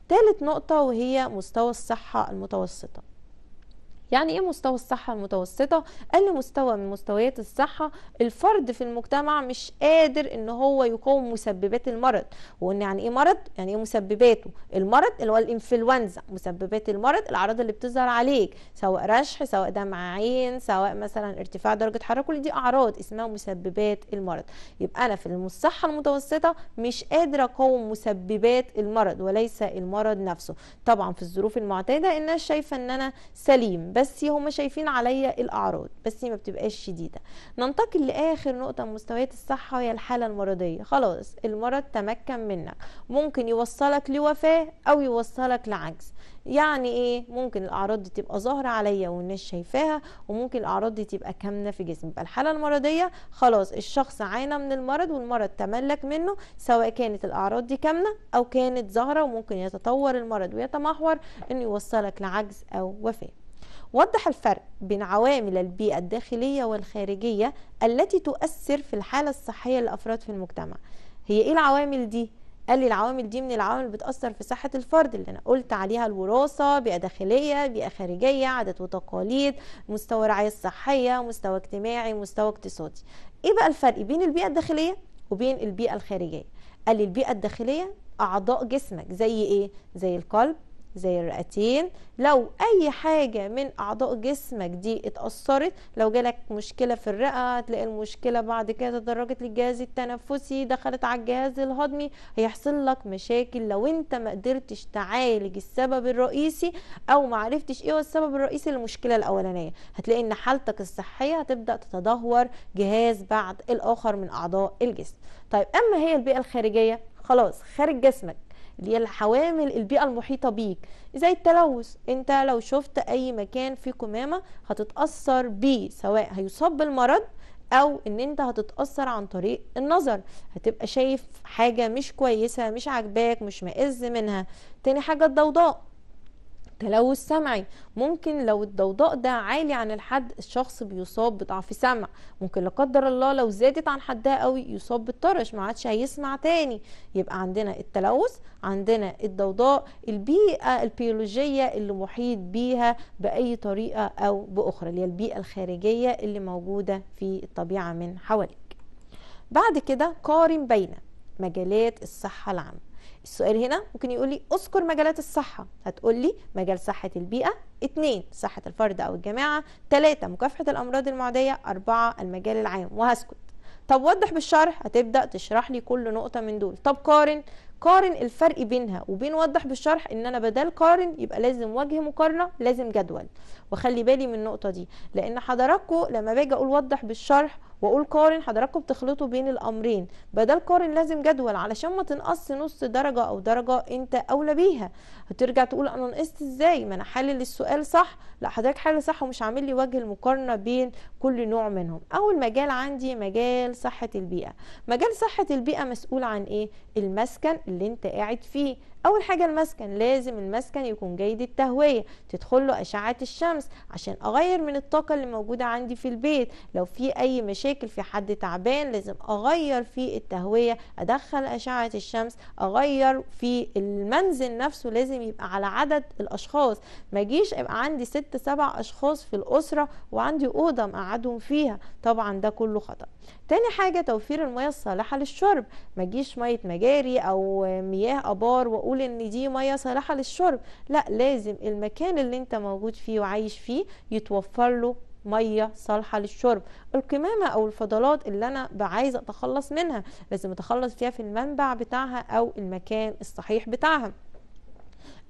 Speaker 1: ثالث نقطه وهي مستوى الصحه المتوسطه يعني ايه مستوى الصحه المتوسطه اقل مستوى من مستويات الصحه الفرد في المجتمع مش قادر ان هو يقاوم مسببات المرض وان يعني ايه مرض يعني ايه مسبباته المرض اللي هو الانفلونزا مسببات المرض الاعراض اللي بتظهر عليك سواء رشح سواء دمع عين سواء مثلا ارتفاع درجه حراره كل دي اعراض اسمها مسببات المرض يبقى انا في الصحه المتوسطه مش قادر اقاوم مسببات المرض وليس المرض نفسه طبعا في الظروف المعتاده الناس شايفه ان انا سليم بس هم شايفين عليا الاعراض بس ما بتبقاش شديده ننتقل لاخر نقطه من مستويات الصحه وهي الحاله المرضيه خلاص المرض تمكن منك ممكن يوصلك لوفاه او يوصلك لعجز يعني ايه ممكن الاعراض دي تبقى ظاهره عليا والناس شايفاها وممكن الاعراض دي تبقى كامنه في جسمي يبقى الحاله المرضيه خلاص الشخص عانى من المرض والمرض تملك منه سواء كانت الاعراض دي كامنه او كانت ظاهره وممكن يتطور المرض ويتمحور انه يوصلك لعجز او وفاه وضح الفرق بين عوامل البيئة الداخلية والخارجية التي تؤثر في الحالة الصحية للأفراد في المجتمع هي إيه العوامل دي؟ قال لي العوامل دي من العوامل اللي بتأثر في صحة الفرد اللي أنا قلت عليها الوراثة بيئة داخلية بيئة خارجية عادات وتقاليد مستوى رعاية صحية مستوى اجتماعي مستوى اقتصادي إيه بقى الفرق بين البيئة الداخلية وبين البيئة الخارجية قال لي البيئة الداخلية أعضاء جسمك زي إيه؟ زي القلب زي الرئتين لو اي حاجة من اعضاء جسمك دي اتأثرت لو جالك مشكلة في الرئة هتلاقي المشكلة بعد كده تدرجت للجهاز التنفسي دخلت على الجهاز الهضمي هيحصل لك مشاكل لو انت ما قدرتش تعالج السبب الرئيسي او ما عرفتش ايه هو السبب الرئيسي للمشكلة الاولانية هتلاقي ان حالتك الصحية هتبدأ تتدهور جهاز بعد الاخر من اعضاء الجسم طيب اما هي البيئة الخارجية خلاص خارج جسمك اللي هي العوامل البيئه المحيطه بيك زي التلوث انت لو شفت اي مكان فيه كمامه هتتاثر بيه سواء هيصاب بالمرض او ان انت هتتاثر عن طريق النظر هتبقى شايف حاجه مش كويسه مش عاجباك مش مئز منها تاني حاجه الضوضاء تلوث سمعي ممكن لو الضوضاء ده عالي عن الحد الشخص بيصاب بضعف سمع ممكن لا قدر الله لو زادت عن حدها قوي يصاب بالطرش ما عادش هيسمع تاني يبقى عندنا التلوث عندنا الضوضاء البيئه البيولوجيه اللي محيط بيها باي طريقه او باخرى اللي هي البيئه الخارجيه اللي موجوده في الطبيعه من حواليك بعد كده قارن بين مجالات الصحه العامه السؤال هنا ممكن يقول لي اذكر مجالات الصحه هتقول لي مجال صحه البيئه اتنين صحه الفرد او الجماعه تلاتة مكافحه الامراض المعديه اربعة المجال العام وهسكت طب وضح بالشرح هتبدا تشرح لي كل نقطه من دول طب قارن قارن الفرق بينها وبين وضح بالشرح ان انا بدل قارن يبقى لازم وجه مقارنه لازم جدول وخلي بالي من النقطه دي لان حضراتكم لما باجي اقول وضح بالشرح واقول قارن حضراتكم بتخلطوا بين الامرين بدل قارن لازم جدول علشان ما تنقص نص درجه او درجه انت اولى بيها هترجع تقول انا نقصت ازاي ما انا حلل السؤال صح لا حضرتك حلل صح ومش عامل لي وجه المقارنه بين كل نوع منهم اول مجال عندي مجال صحه البيئه مجال صحه البيئه مسؤول عن ايه المسكن اللي انت قاعد فيه اول حاجه المسكن لازم المسكن يكون جيد التهويه تدخل له اشعه الشمس عشان اغير من الطاقه اللي موجوده عندي في البيت لو في اي مشاكل في حد تعبان لازم اغير في التهويه ادخل اشعه الشمس اغير في المنزل نفسه لازم يبقى على عدد الاشخاص ما جيش ابقى عندي ست سبع اشخاص في الاسره وعندي اوضه مقعدهم فيها طبعا ده كله خطا تاني حاجه توفير المياه الصالحه للشرب ما جيش ميه مجاري او مياه ابار وقود اقول ان دي ميه صالحه للشرب لا لازم المكان اللي انت موجود فيه وعايش فيه يتوفر له ميه صالحه للشرب القمامه او الفضلات اللي انا عايزه اتخلص منها لازم اتخلص فيها في المنبع بتاعها او المكان الصحيح بتاعها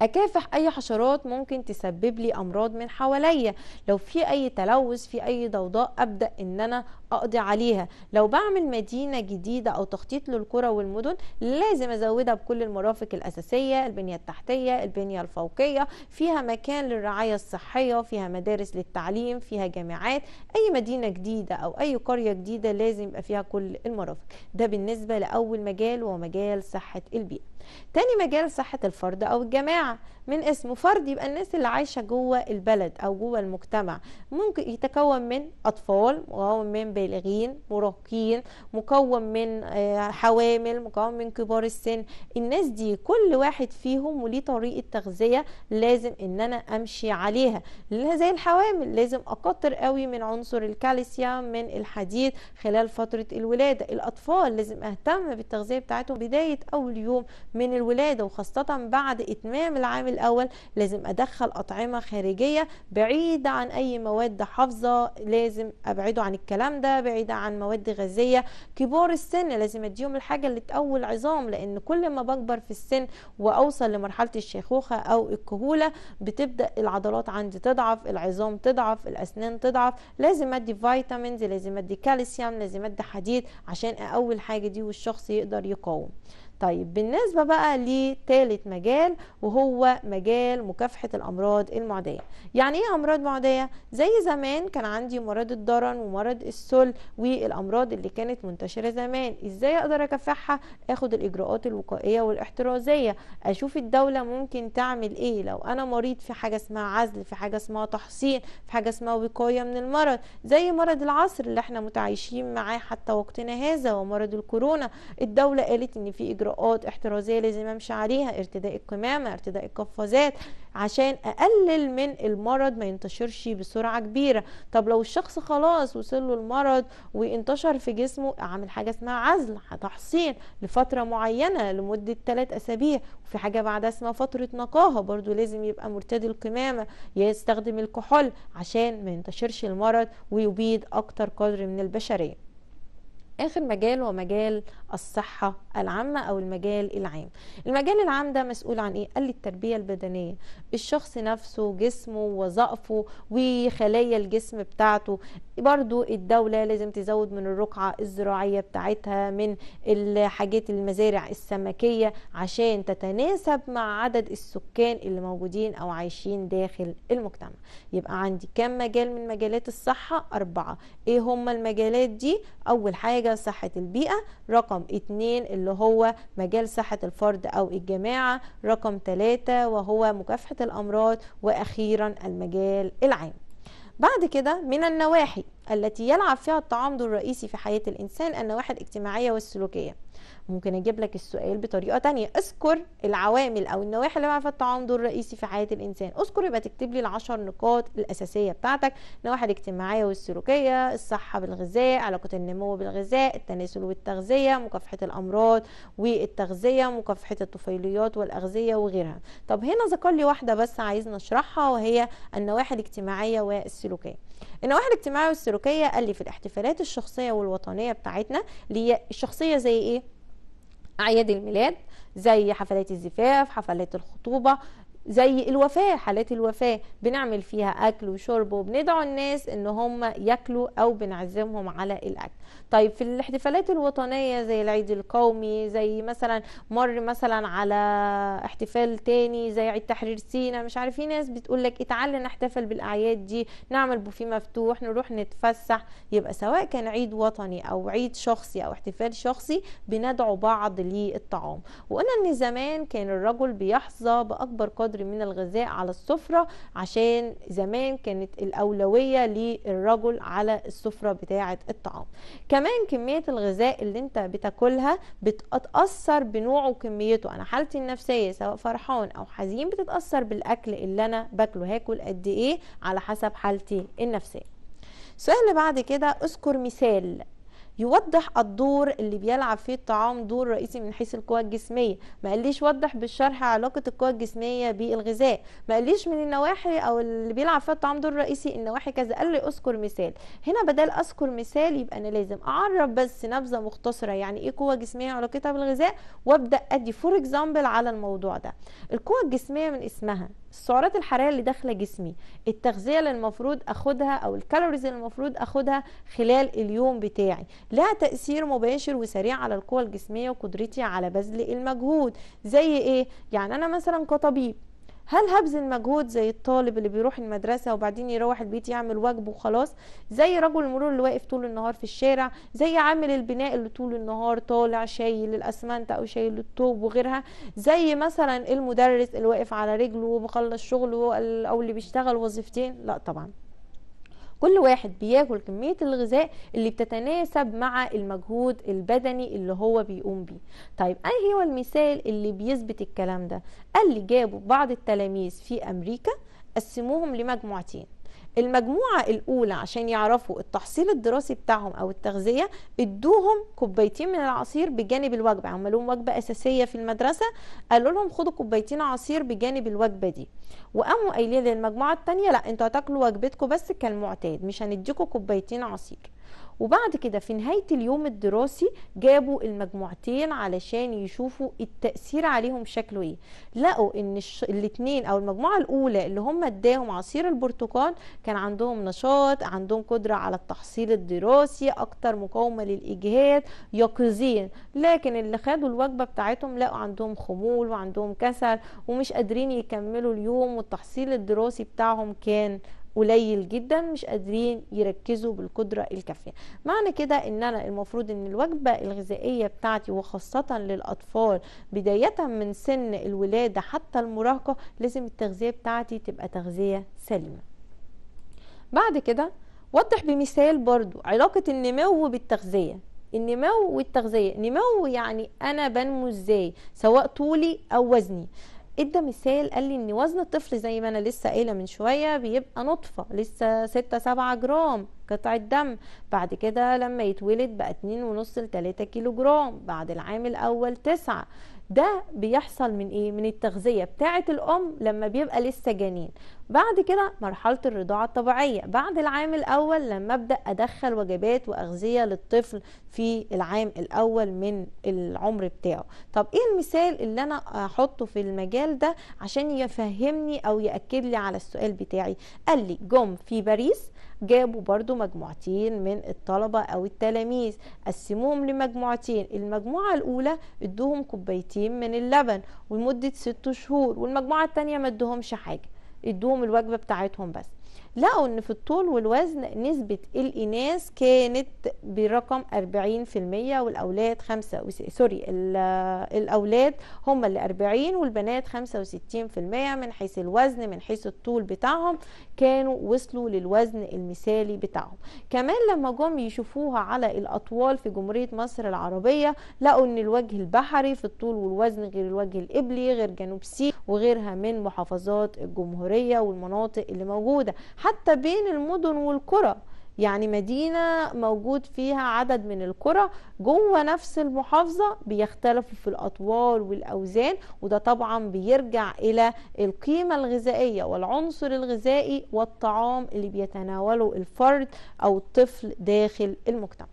Speaker 1: اكافح اي حشرات ممكن تسبب لي امراض من حواليا لو في اي تلوث في اي ضوضاء ابدا ان انا اقضي عليها لو بعمل مدينه جديده او تخطيط للقرى والمدن لازم ازودها بكل المرافق الاساسيه البنيه التحتيه البنيه الفوقيه فيها مكان للرعايه الصحيه فيها مدارس للتعليم فيها جامعات اي مدينه جديده او اي قريه جديده لازم يبقى فيها كل المرافق ده بالنسبه لاول مجال ومجال صحه البيئه تاني مجال صحه الفرد او الجماعه من اسمه فرد يبقى الناس اللي عايشة جوه البلد أو جوه المجتمع ممكن يتكون من أطفال مكون من بالغين مراهقين مكون من آه، حوامل مكون من كبار السن الناس دي كل واحد فيهم وليه طريقة تغذية لازم إن أنا أمشي عليها زي الحوامل لازم أكتر قوي من عنصر الكالسيوم من الحديد خلال فترة الولادة الأطفال لازم أهتم بالتغذية بتاعتهم بداية أول يوم من الولادة وخاصة بعد إتمام العام الاول لازم ادخل اطعمه خارجيه بعيده عن اي مواد حافظه لازم ابعده عن الكلام ده بعيده عن مواد غازيه كبار السن لازم اديهم الحاجه اللي تقوي العظام لان كل ما بكبر في السن واوصل لمرحله الشيخوخه او الكهوله بتبدا العضلات عندي تضعف العظام تضعف الاسنان تضعف لازم ادي فيتامينز لازم ادي كالسيوم لازم ادي حديد عشان اقوي الحاجه دي والشخص يقدر يقاوم طيب بالنسبة بقى لثالث مجال وهو مجال مكافحة الأمراض المعدية يعني إيه أمراض معدية؟ زي زمان كان عندي مرض الدرن ومرض السل والأمراض اللي كانت منتشرة زمان إزاي أقدر أكافحها؟ أخد الإجراءات الوقائية والاحترازية أشوف الدولة ممكن تعمل إيه لو أنا مريض في حاجة اسمها عزل في حاجة اسمها تحصين في حاجة اسمها وقاية من المرض زي مرض العصر اللي احنا متعايشين معاه حتى وقتنا هذا ومرض الكورونا الدولة قالت إن في إجراءات اجراءات احترازيه لازم امشي عليها ارتداء الكمامه ارتداء القفازات عشان اقلل من المرض ما ينتشرش بسرعه كبيره طب لو الشخص خلاص وصل له المرض وانتشر في جسمه اعمل حاجه اسمها عزل تحصين لفتره معينه لمده 3 اسابيع وفي حاجه بعدها اسمها فتره نقاهه برضو لازم يبقى مرتدي القمامه يستخدم الكحول عشان ما ينتشرش المرض ويبيد اكتر قدر من البشريه اخر مجال هو مجال الصحة العامة أو المجال العام المجال العام ده مسؤول عن إيه؟ قال لي التربية البدنية الشخص نفسه جسمه وظائفه وخلايا الجسم بتاعته برضو الدولة لازم تزود من الرقعة الزراعية بتاعتها من الحاجات المزارع السمكية عشان تتناسب مع عدد السكان اللي موجودين أو عايشين داخل المجتمع يبقى عندي كم مجال من مجالات الصحة؟ أربعة إيه هم المجالات دي؟ أول حاجة صحة البيئة رقم رقم اتنين اللي هو مجال صحة الفرد أو الجماعة رقم تلاتة وهو مكافحة الأمراض وأخيرا المجال العام بعد كده من النواحي التي يلعب فيها دور الرئيسي في حياة الإنسان النواحي الاجتماعية والسلوكية ممكن اجيب لك السؤال بطريقه تانية اذكر العوامل او النواحي اللي بقى الطعام دور رئيسي في حياه الانسان اذكر يبقى تكتب لي العشر نقاط الاساسيه بتاعتك النواحي الاجتماعيه والسلوكيه الصحه بالغذاء علاقه النمو بالغذاء التناسل والتغذيه مكافحه الامراض والتغذيه مكافحه الطفيليات والاغذيه وغيرها طب هنا ذكر لي واحده بس عايز نشرحها وهي النواحي الاجتماعيه والسلوكيه النواحي الاجتماعيه والسلوكيه قال لي في الاحتفالات الشخصيه والوطنيه بتاعتنا اللي هي الشخصيه زي ايه أعياد الميلاد زي حفلات الزفاف حفلات الخطوبة زي الوفاة حالات الوفاة بنعمل فيها أكل وشرب وبندعو الناس إن هم يأكلوا أو بنعزمهم على الأكل طيب في الاحتفالات الوطنية زي العيد القومي زي مثلا مر مثلا على احتفال تاني زي عيد تحرير سينا مش عارف في ناس بتقولك تعالى نحتفل بالأعياد دي نعمل بوفيه مفتوح نروح نتفسح يبقى سواء كان عيد وطني أو عيد شخصي أو احتفال شخصي بندعو بعض للطعام وقلنا إن زمان كان الرجل بيحظى بأكبر قدر قدر من الغذاء على السفرة عشان زمان كانت الأولوية للرجل على السفرة بتاعة الطعام كمان كمية الغذاء اللي انت بتاكلها بتتأثر بنوعه وكميته أنا حالتي النفسية سواء فرحان أو حزين بتتأثر بالأكل اللي أنا باكله هاكل قد إيه على حسب حالتي النفسية السؤال اللي بعد كده اذكر مثال يوضح الدور اللي بيلعب فيه الطعام دور رئيسي من حيث القوى الجسميه ما قاليش وضح بالشرح علاقه القوى الجسميه بالغذاء ما قاليش من النواحي او اللي بيلعب فيها الطعام دور رئيسي النواحي كذا قال لي اذكر مثال هنا بدل اذكر مثال يبقى انا لازم اعرف بس نبذه مختصره يعني ايه قوه جسميه علاقتها بالغذاء وابدا ادي فور اكزامبل على الموضوع ده القوه الجسميه من اسمها السعرات الحراريه اللي داخله جسمي التغذيه اللي المفروض اخدها او الكالوريز اللي المفروض اخدها خلال اليوم بتاعي لها تاثير مباشر وسريع على القوه الجسميه وقدرتي على بذل المجهود زي ايه يعني انا مثلا كطبيب هل هبذل مجهود زي الطالب اللي بيروح المدرسه وبعدين يروح البيت يعمل واجبه وخلاص زي رجل المرور اللي واقف طول النهار في الشارع زي عامل البناء اللي طول النهار طالع شايل الاسمنت او شايل الطوب وغيرها زي مثلا المدرس اللي واقف على رجله ومخلص شغله او اللي بيشتغل وظيفتين لا طبعا كل واحد بياكل كميه الغذاء اللي بتتناسب مع المجهود البدني اللي هو بيقوم بيه طيب ايه هو المثال اللي بيثبت الكلام ده قال لي جابوا بعض التلاميذ في امريكا قسموهم لمجموعتين المجموعه الاولى عشان يعرفوا التحصيل الدراسي بتاعهم او التغذيه ادوهم كوبايتين من العصير بجانب الوجبه عملوا لهم وجبه اساسيه في المدرسه قالوا لهم خدوا كوبايتين عصير بجانب الوجبه دي وقاموا قايلين للمجموعه التانية لا انتوا هتاكلوا وجبتكم بس كالمعتاد مش هنديكم كوبايتين عصير وبعد كده في نهايه اليوم الدراسي جابوا المجموعتين علشان يشوفوا التاثير عليهم شكله ايه لقوا ان الاتنين الاثنين او المجموعه الاولى اللي هم اداهم عصير البرتقال كان عندهم نشاط عندهم قدره على التحصيل الدراسي اكتر مقاومه للاجهاد يقظين لكن اللي خدوا الوجبه بتاعتهم لقوا عندهم خمول وعندهم كسل ومش قادرين يكملوا اليوم والتحصيل الدراسي بتاعهم كان قليل جدا مش قادرين يركزوا بالقدره الكافيه معنى كده ان انا المفروض ان الوجبه الغذائيه بتاعتي وخاصه للاطفال بدايه من سن الولاده حتى المراهقه لازم التغذيه بتاعتي تبقى تغذيه سليمه بعد كده وضح بمثال برضو علاقه النمو بالتغذيه النمو والتغذية نمو يعني أنا بنمو إزاي سواء طولي أو وزني ادى مثال قال لي ان وزن الطفل زي ما انا لسه قايله من شويه بيبقى نطفه لسه 6 7 جرام قطعه دم بعد كده لما يتولد بقى 2.5 ل 3 كيلو جرام بعد العام الاول 9 ده بيحصل من ايه من التغذيه بتاعه الام لما بيبقى لسه جنين بعد كده مرحله الرضاعه الطبيعيه بعد العام الاول لما ابدا ادخل وجبات واغذيه للطفل في العام الاول من العمر بتاعه طب ايه المثال اللي انا احطه في المجال ده عشان يفهمني او ياكد لي على السؤال بتاعي قال لي جم في باريس جابوا برضو مجموعتين من الطلبة أو التلاميذ قسموهم لمجموعتين المجموعة الأولى ادوهم كوبايتين من اللبن ومدة ست شهور والمجموعة التانية ما ادوهمش حاجة ادوهم الوجبة بتاعتهم بس لقوا ان في الطول والوزن نسبة الإناث كانت برقم 40% والأولاد وس... سوري الأولاد هم اللي 40 والبنات 65% من حيث الوزن من حيث الطول بتاعهم كانوا وصلوا للوزن المثالي بتاعهم كمان لما جم يشوفوها على الأطوال في جمهورية مصر العربية لقوا ان الوجه البحري في الطول والوزن غير الوجه القبلي غير جنوب سي وغيرها من محافظات الجمهورية والمناطق اللي موجودة حتى بين المدن والقرى يعني مدينة موجود فيها عدد من القرى جوه نفس المحافظة بيختلفوا في الأطوال والأوزان وده طبعا بيرجع إلى القيمة الغذائية والعنصر الغذائي والطعام اللي بيتناوله الفرد أو الطفل داخل المجتمع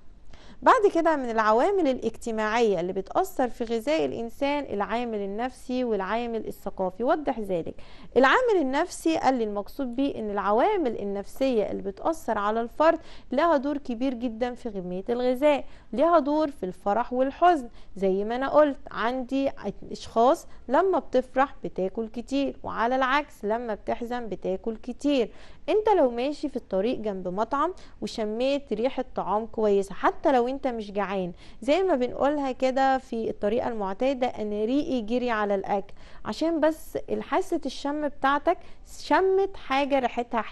Speaker 1: بعد كده من العوامل الاجتماعية اللي بتأثر في غذاء الإنسان العامل النفسي والعامل الثقافي وضح ذلك العامل النفسي قال لي المقصود بيه أن العوامل النفسية اللي بتأثر على الفرد لها دور كبير جدا في كمية الغذاء لها دور في الفرح والحزن زي ما أنا قلت عندي أشخاص لما بتفرح بتاكل كتير وعلى العكس لما بتحزن بتاكل كتير انت لو ماشي في الطريق جنب مطعم وشميت ريحة طعام كويسة حتى لو وانت مش جعان زي ما بنقولها كده في الطريقه المعتاده ان ريقي جري على الاكل عشان بس حاسه الشم بتاعتك شمت حاجه ريحتها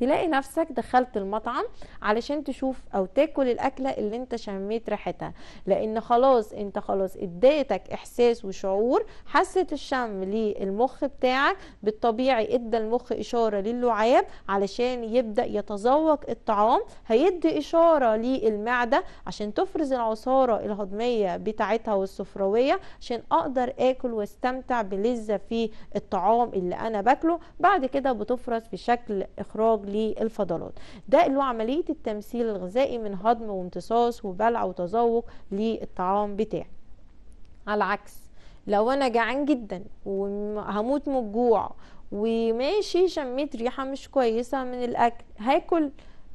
Speaker 1: تلاقي نفسك دخلت المطعم علشان تشوف او تاكل الاكله اللي انت شميت ريحتها لان خلاص انت خلاص اديتك احساس وشعور حاسه الشم للمخ بتاعك بالطبيعي ادى المخ اشاره للعاب علشان يبدا يتذوق الطعام هيدي اشاره للمعده عشان تفرز العصاره الهضميه بتاعتها والصفراويه عشان اقدر اكل واستمتع بلذه في الطعام اللي انا باكله بعد كده بتفرز في شكل اخراج للفضلات ده اللي هو عمليه التمثيل الغذائي من هضم وامتصاص وبلع وتذوق للطعام بتاعي على العكس لو انا جعان جدا وهموت من الجوع وماشي شميت ريحه مش كويسه من الاكل هاكل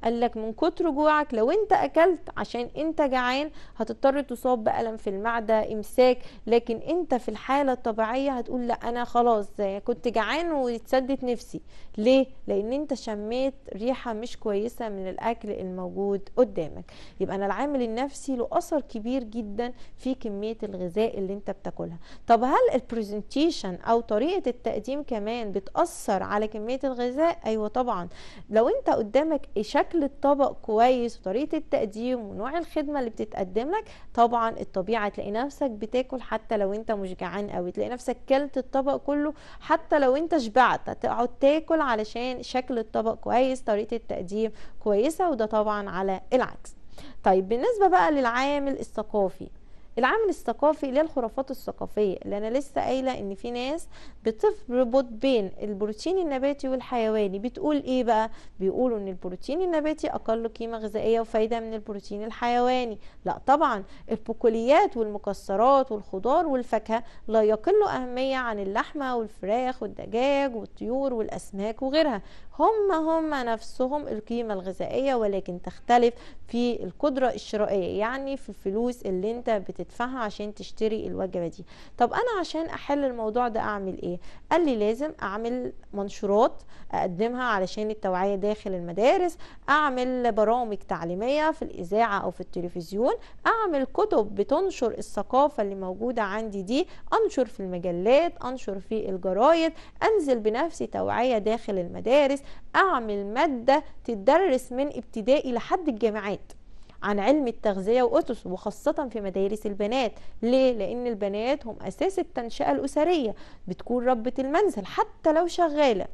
Speaker 1: قال لك من كتر جوعك لو انت اكلت عشان انت جعان هتضطر تصاب بألم في المعدة امساك لكن انت في الحالة الطبيعية هتقول لا انا خلاص كنت جعان واتسدت نفسي ليه لان انت شميت ريحة مش كويسة من الاكل الموجود قدامك يبقى انا العامل النفسي له اثر كبير جدا في كمية الغذاء اللي انت بتاكلها طب هل البرزنتيشن او طريقة التقديم كمان بتأثر على كمية الغذاء ايوه طبعا لو انت قدامك شكل شكل الطبق كويس وطريقه التقديم ونوع الخدمه اللي بتتقدم لك طبعا الطبيعه تلاقي نفسك بتاكل حتى لو انت مش جعان قوي تلاقي نفسك كلت الطبق كله حتى لو انت شبعت هتقعد تاكل علشان شكل الطبق كويس طريقه التقديم كويسه وده طبعا على العكس طيب بالنسبه بقى للعامل الثقافي العامل الثقافي للخرافات الخرافات الثقافيه اللي انا لسه قايله ان في ناس بتربط بين البروتين النباتي والحيواني بتقول ايه بقى بيقولوا ان البروتين النباتي اقل قيمه غذائيه وفايده من البروتين الحيواني لا طبعا البقوليات والمكسرات والخضار والفاكهه لا يقل اهميه عن اللحمه والفراخ والدجاج والطيور والاسماك وغيرها هم هم نفسهم القيمة الغذائية ولكن تختلف في القدرة الشرائية يعني في الفلوس اللي انت بتدفعها عشان تشتري الوجبة دي طب انا عشان احل الموضوع ده اعمل ايه قال لي لازم اعمل منشورات اقدمها علشان التوعية داخل المدارس اعمل برامج تعليمية في الاذاعة او في التلفزيون اعمل كتب بتنشر الثقافة اللي موجودة عندي دي انشر في المجلات انشر في الجرايد انزل بنفسي توعية داخل المدارس اعمل ماده تدرس من ابتدائي لحد الجامعات عن علم التغذيه واسس وخاصه في مدارس البنات ليه لان البنات هم اساس التنشئه الاسريه بتكون ربه المنزل حتى لو شغاله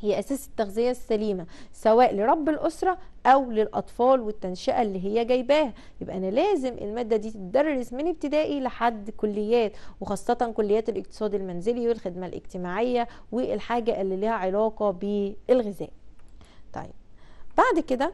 Speaker 1: هي اساس التغذيه السليمه سواء لرب الاسره او للاطفال والتنشئه اللي هي جايباها يبقى انا لازم الماده دي تدرس من ابتدائي لحد كليات وخاصه كليات الاقتصاد المنزلي والخدمه الاجتماعيه والحاجه اللي لها علاقه بالغذاء طيب بعد كده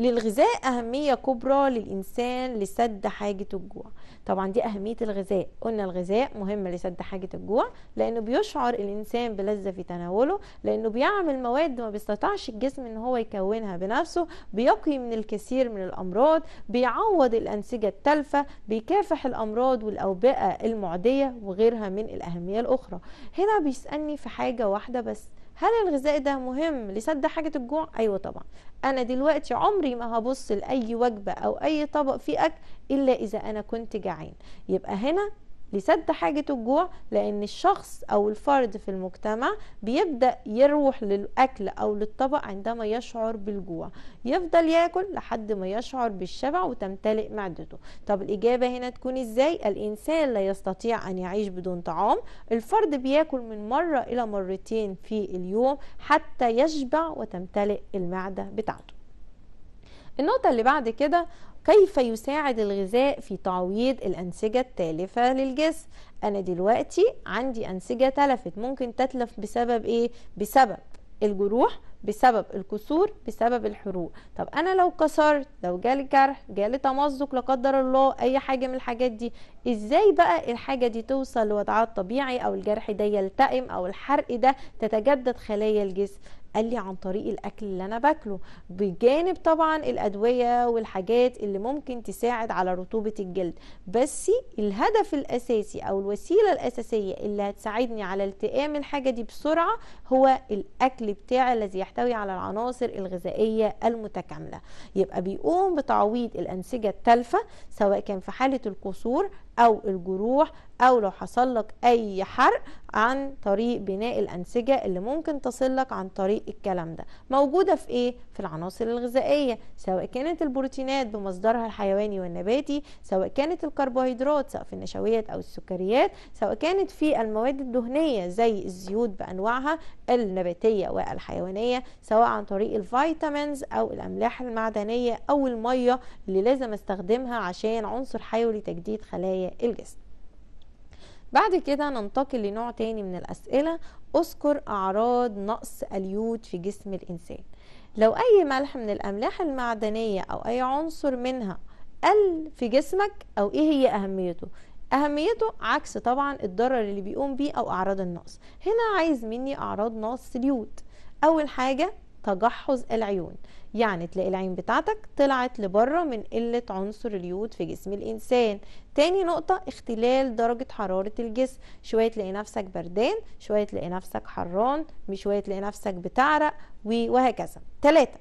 Speaker 1: للغذاء أهمية كبرى للإنسان لسد حاجة الجوع طبعا دي أهمية الغذاء قلنا الغذاء مهم لسد حاجة الجوع لأنه بيشعر الإنسان بلذة في تناوله لأنه بيعمل مواد ما بيستطعش الجسم إن هو يكونها بنفسه بيقي من الكثير من الأمراض بيعوض الأنسجة التالفة بيكافح الأمراض والأوبئة المعدية وغيرها من الأهمية الأخرى هنا بيسألني في حاجة واحدة بس هل الغذاء ده مهم لسد حاجه الجوع ايوه طبعا انا دلوقتي عمري ما هبص لاي وجبه او اي طبق في اكل الا اذا انا كنت جعان يبقى هنا لسد حاجة الجوع لأن الشخص أو الفرد في المجتمع بيبدأ يروح للأكل أو للطبق عندما يشعر بالجوع يفضل ياكل لحد ما يشعر بالشبع وتمتلئ معدته طب الإجابة هنا تكون إزاي الإنسان لا يستطيع أن يعيش بدون طعام الفرد بياكل من مرة إلى مرتين في اليوم حتى يشبع وتمتلئ المعدة بتاعته النقطة اللي بعد كده كيف يساعد الغذاء في تعويض الأنسجة التالفة للجسم أنا دلوقتي عندي أنسجة تلفت ممكن تتلف بسبب إيه؟ بسبب الجروح بسبب الكسور بسبب الحروق طب انا لو كسرت لو جالي جرح جالي تمزق لا قدر الله اي حاجه من الحاجات دي ازاي بقى الحاجه دي توصل لوضعها الطبيعي او الجرح ده يلتئم او الحرق ده تتجدد خلايا الجسم قال لي عن طريق الاكل اللي انا باكله بجانب طبعا الادويه والحاجات اللي ممكن تساعد على رطوبه الجلد بس الهدف الاساسي او الوسيله الاساسيه اللي هتساعدني على التئام الحاجه دي بسرعه هو الاكل بتاعي الذي يحتوي على العناصر الغذائيه المتكامله يبقى بيقوم بتعويض الانسجه التالفه سواء كان في حاله الكسور او الجروح او لو حصل لك اي حرق عن طريق بناء الانسجه اللي ممكن تصل لك عن طريق الكلام ده موجوده في ايه في العناصر الغذائيه سواء كانت البروتينات بمصدرها الحيواني والنباتي سواء كانت الكربوهيدرات سواء في النشويات او السكريات سواء كانت في المواد الدهنيه زي الزيوت بانواعها النباتيه والحيوانيه سواء عن طريق الفيتامينز او الاملاح المعدنيه او الميه اللي لازم استخدمها عشان عنصر حيوي لتجديد خلايا الجسم بعد كده ننتقل لنوع تاني من الأسئلة أذكر أعراض نقص اليود في جسم الإنسان لو أي ملح من الأملاح المعدنية أو أي عنصر منها قل في جسمك أو إيه هي أهميته أهميته عكس طبعا الضرر اللي بيقوم بيه أو أعراض النقص هنا عايز مني أعراض نقص اليود أول حاجة تجحظ العيون يعني تلاقي العين بتاعتك طلعت لبره من قلة عنصر اليود في جسم الإنسان تاني نقطة اختلال درجة حرارة الجسم شوية تلاقي نفسك بردان شوية تلاقي نفسك حران شوية تلاقي نفسك بتعرق وهكذا تلاتة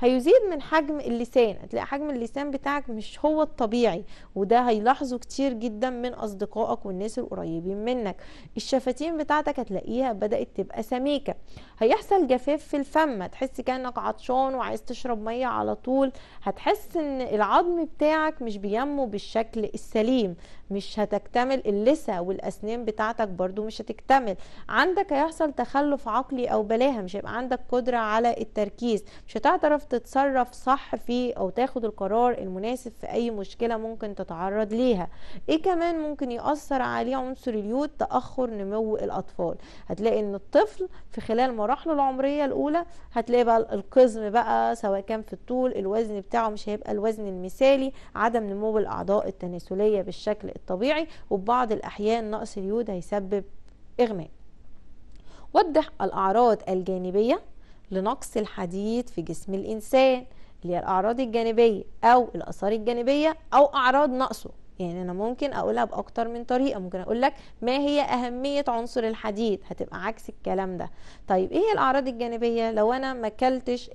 Speaker 1: هيزيد من حجم اللسان هتلاقي حجم اللسان بتاعك مش هو الطبيعي وده هيلاحظه كتير جدا من اصدقائك والناس القريبين منك الشفتين بتاعتك هتلاقيها بدات تبقى سميكه هيحصل جفاف في الفم هتحس كانك عطشان وعايز تشرب ميه على طول هتحس ان العظم بتاعك مش بينمو بالشكل السليم مش هتكتمل اللثه والاسنان بتاعتك برده مش هتكتمل عندك هيحصل تخلف عقلي او بلاهه مش هيبقى عندك قدره على التركيز مش هتعرف تتصرف صح في او تاخد القرار المناسب في اي مشكله ممكن تتعرض ليها ايه كمان ممكن ياثر عليه عنصر اليود تاخر نمو الاطفال هتلاقي ان الطفل في خلال مراحله العمريه الاولى هتلاقي بقى القزم بقى سواء كان في الطول الوزن بتاعه مش هيبقى الوزن المثالي عدم نمو الاعضاء التناسليه بالشكل الطبيعي وبعض الاحيان نقص اليود هيسبب اغماء وضح الاعراض الجانبيه لنقص الحديد في جسم الإنسان اللي هي الأعراض الجانبية أو الآثار الجانبية أو أعراض نقصه يعني أنا ممكن أقولها بأكتر من طريقة ممكن أقول لك ما هي أهمية عنصر الحديد هتبقى عكس الكلام ده طيب إيه الأعراض الجانبية لو أنا ما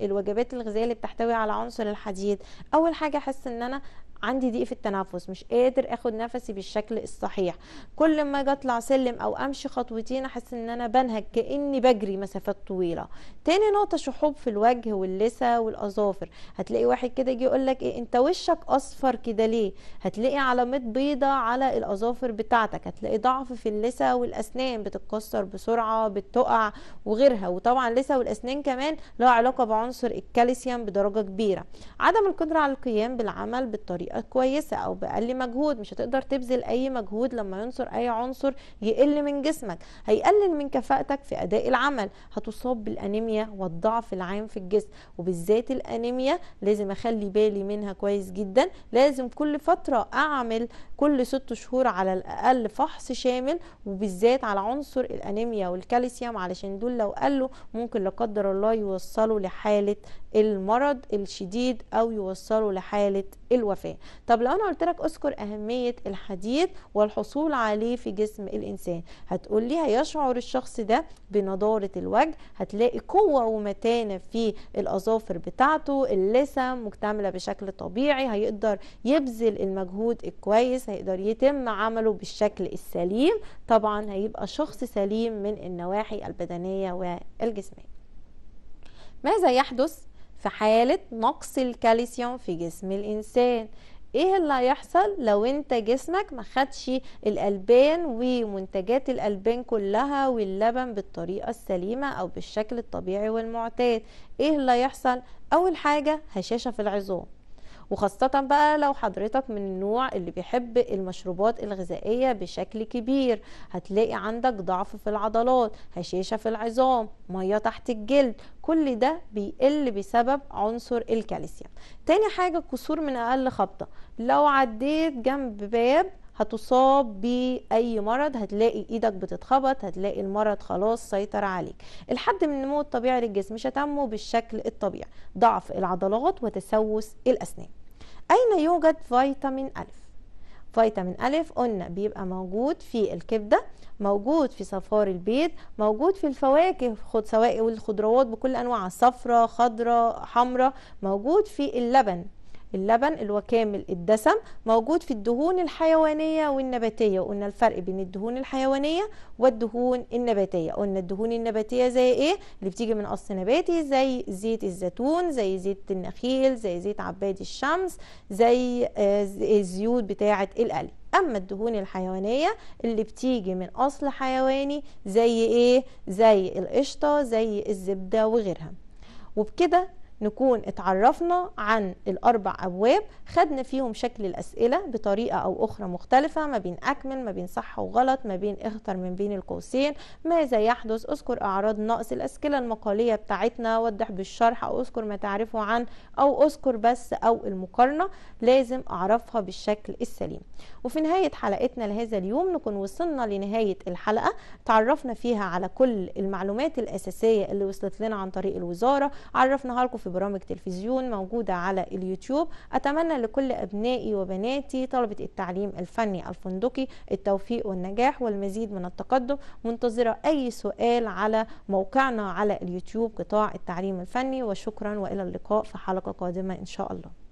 Speaker 1: الوجبات الغذائية اللي بتحتوي على عنصر الحديد أول حاجة أحس إن أنا عندي ضيق في التنفس مش قادر اخد نفسي بالشكل الصحيح كل ما اجي اطلع سلم او امشي خطوتين احس ان انا بنهج كاني بجري مسافات طويله تاني نقطه شحوب في الوجه واللسة والاظافر هتلاقي واحد كده يجي يقول لك ايه انت وشك اصفر كده ليه هتلاقي علامات بيضه على الاظافر بتاعتك هتلاقي ضعف في اللثه والاسنان بتتكسر بسرعه بتقع وغيرها وطبعا اللثه والاسنان كمان لها علاقه بعنصر الكالسيوم بدرجه كبيره عدم القدره على القيام بالعمل بالطريقه كويسه او باقل مجهود مش هتقدر تبذل اي مجهود لما ينصر اي عنصر يقل من جسمك هيقلل من كفاءتك في اداء العمل هتصاب بالانيميا والضعف العام في الجسم وبالذات الانيميا لازم اخلي بالي منها كويس جدا لازم كل فتره اعمل كل ست شهور على الاقل فحص شامل وبالذات على عنصر الانيميا والكالسيوم علشان دول لو قلوا ممكن لا قدر الله يوصلوا لحاله المرض الشديد او يوصلوا لحاله الوفاه طب لو انا قلت لك اذكر اهميه الحديد والحصول عليه في جسم الانسان هتقول لي هيشعر الشخص ده بنضاره الوجه هتلاقي قوه ومتانه في الاظافر بتاعته اللثه مكتمله بشكل طبيعي هيقدر يبذل المجهود الكويس هيقدر يتم عمله بالشكل السليم طبعا هيبقى شخص سليم من النواحي البدنيه والجسميه ماذا يحدث في حالة نقص الكالسيوم في جسم الإنسان ايه اللي هيحصل لو انت جسمك ما خدش الالبان ومنتجات الالبان كلها واللبن بالطريقه السليمه او بالشكل الطبيعي والمعتاد ايه اللي هيحصل اول حاجه هشاشه في العظام وخاصة بقى لو حضرتك من النوع اللي بيحب المشروبات الغذائية بشكل كبير هتلاقي عندك ضعف في العضلات هشاشة في العظام مية تحت الجلد كل ده بيقل بسبب عنصر الكالسيوم تاني حاجة كسور من أقل خبطة لو عديت جنب باب هتصاب باي مرض هتلاقي ايدك بتتخبط هتلاقي المرض خلاص سيطر عليك الحد من النمو الطبيعي للجسم مش بالشكل الطبيعي ضعف العضلات وتسوس الاسنان اين يوجد فيتامين الف فيتامين ألف قلنا بيبقى موجود في الكبدة موجود في صفار البيض موجود في الفواكه خد سواء والخضروات بكل أنواعها صفرة خضرة حمرة موجود في اللبن اللبن الوكامل الدسم موجود في الدهون الحيوانية والنباتية وقلنا الفرق بين الدهون الحيوانية والدهون النباتية قلنا الدهون النباتية زي ايه اللي بتيجي من قص نباتي زي زيت الزيتون زي زيت النخيل زي زيت عباد الشمس زي آه، الزيوت بتاعة القلي اما الدهون الحيوانيه اللي بتيجي من اصل حيواني زي ايه زي القشطه زي الزبده وغيرها وبكده نكون اتعرفنا عن الأربع أبواب خدنا فيهم شكل الأسئلة بطريقة أو أخرى مختلفة ما بين أكمل ما بين صح وغلط ما بين اختر من بين القوسين ماذا يحدث اذكر أعراض نقص الأسئلة المقالية بتاعتنا وضح بالشرح أو اذكر ما تعرفه عن أو اذكر بس أو المقارنة لازم أعرفها بالشكل السليم وفي نهاية حلقتنا لهذا اليوم نكون وصلنا لنهاية الحلقة تعرفنا فيها على كل المعلومات الأساسية اللي وصلت لنا عن طريق الوزارة عرفناها لكم في برامج تلفزيون موجودة على اليوتيوب أتمنى لكل أبنائي وبناتي طلبة التعليم الفني الفندقي التوفيق والنجاح والمزيد من التقدم منتظرة أي سؤال على موقعنا على اليوتيوب قطاع التعليم الفني وشكرا وإلى اللقاء في حلقة قادمة إن شاء الله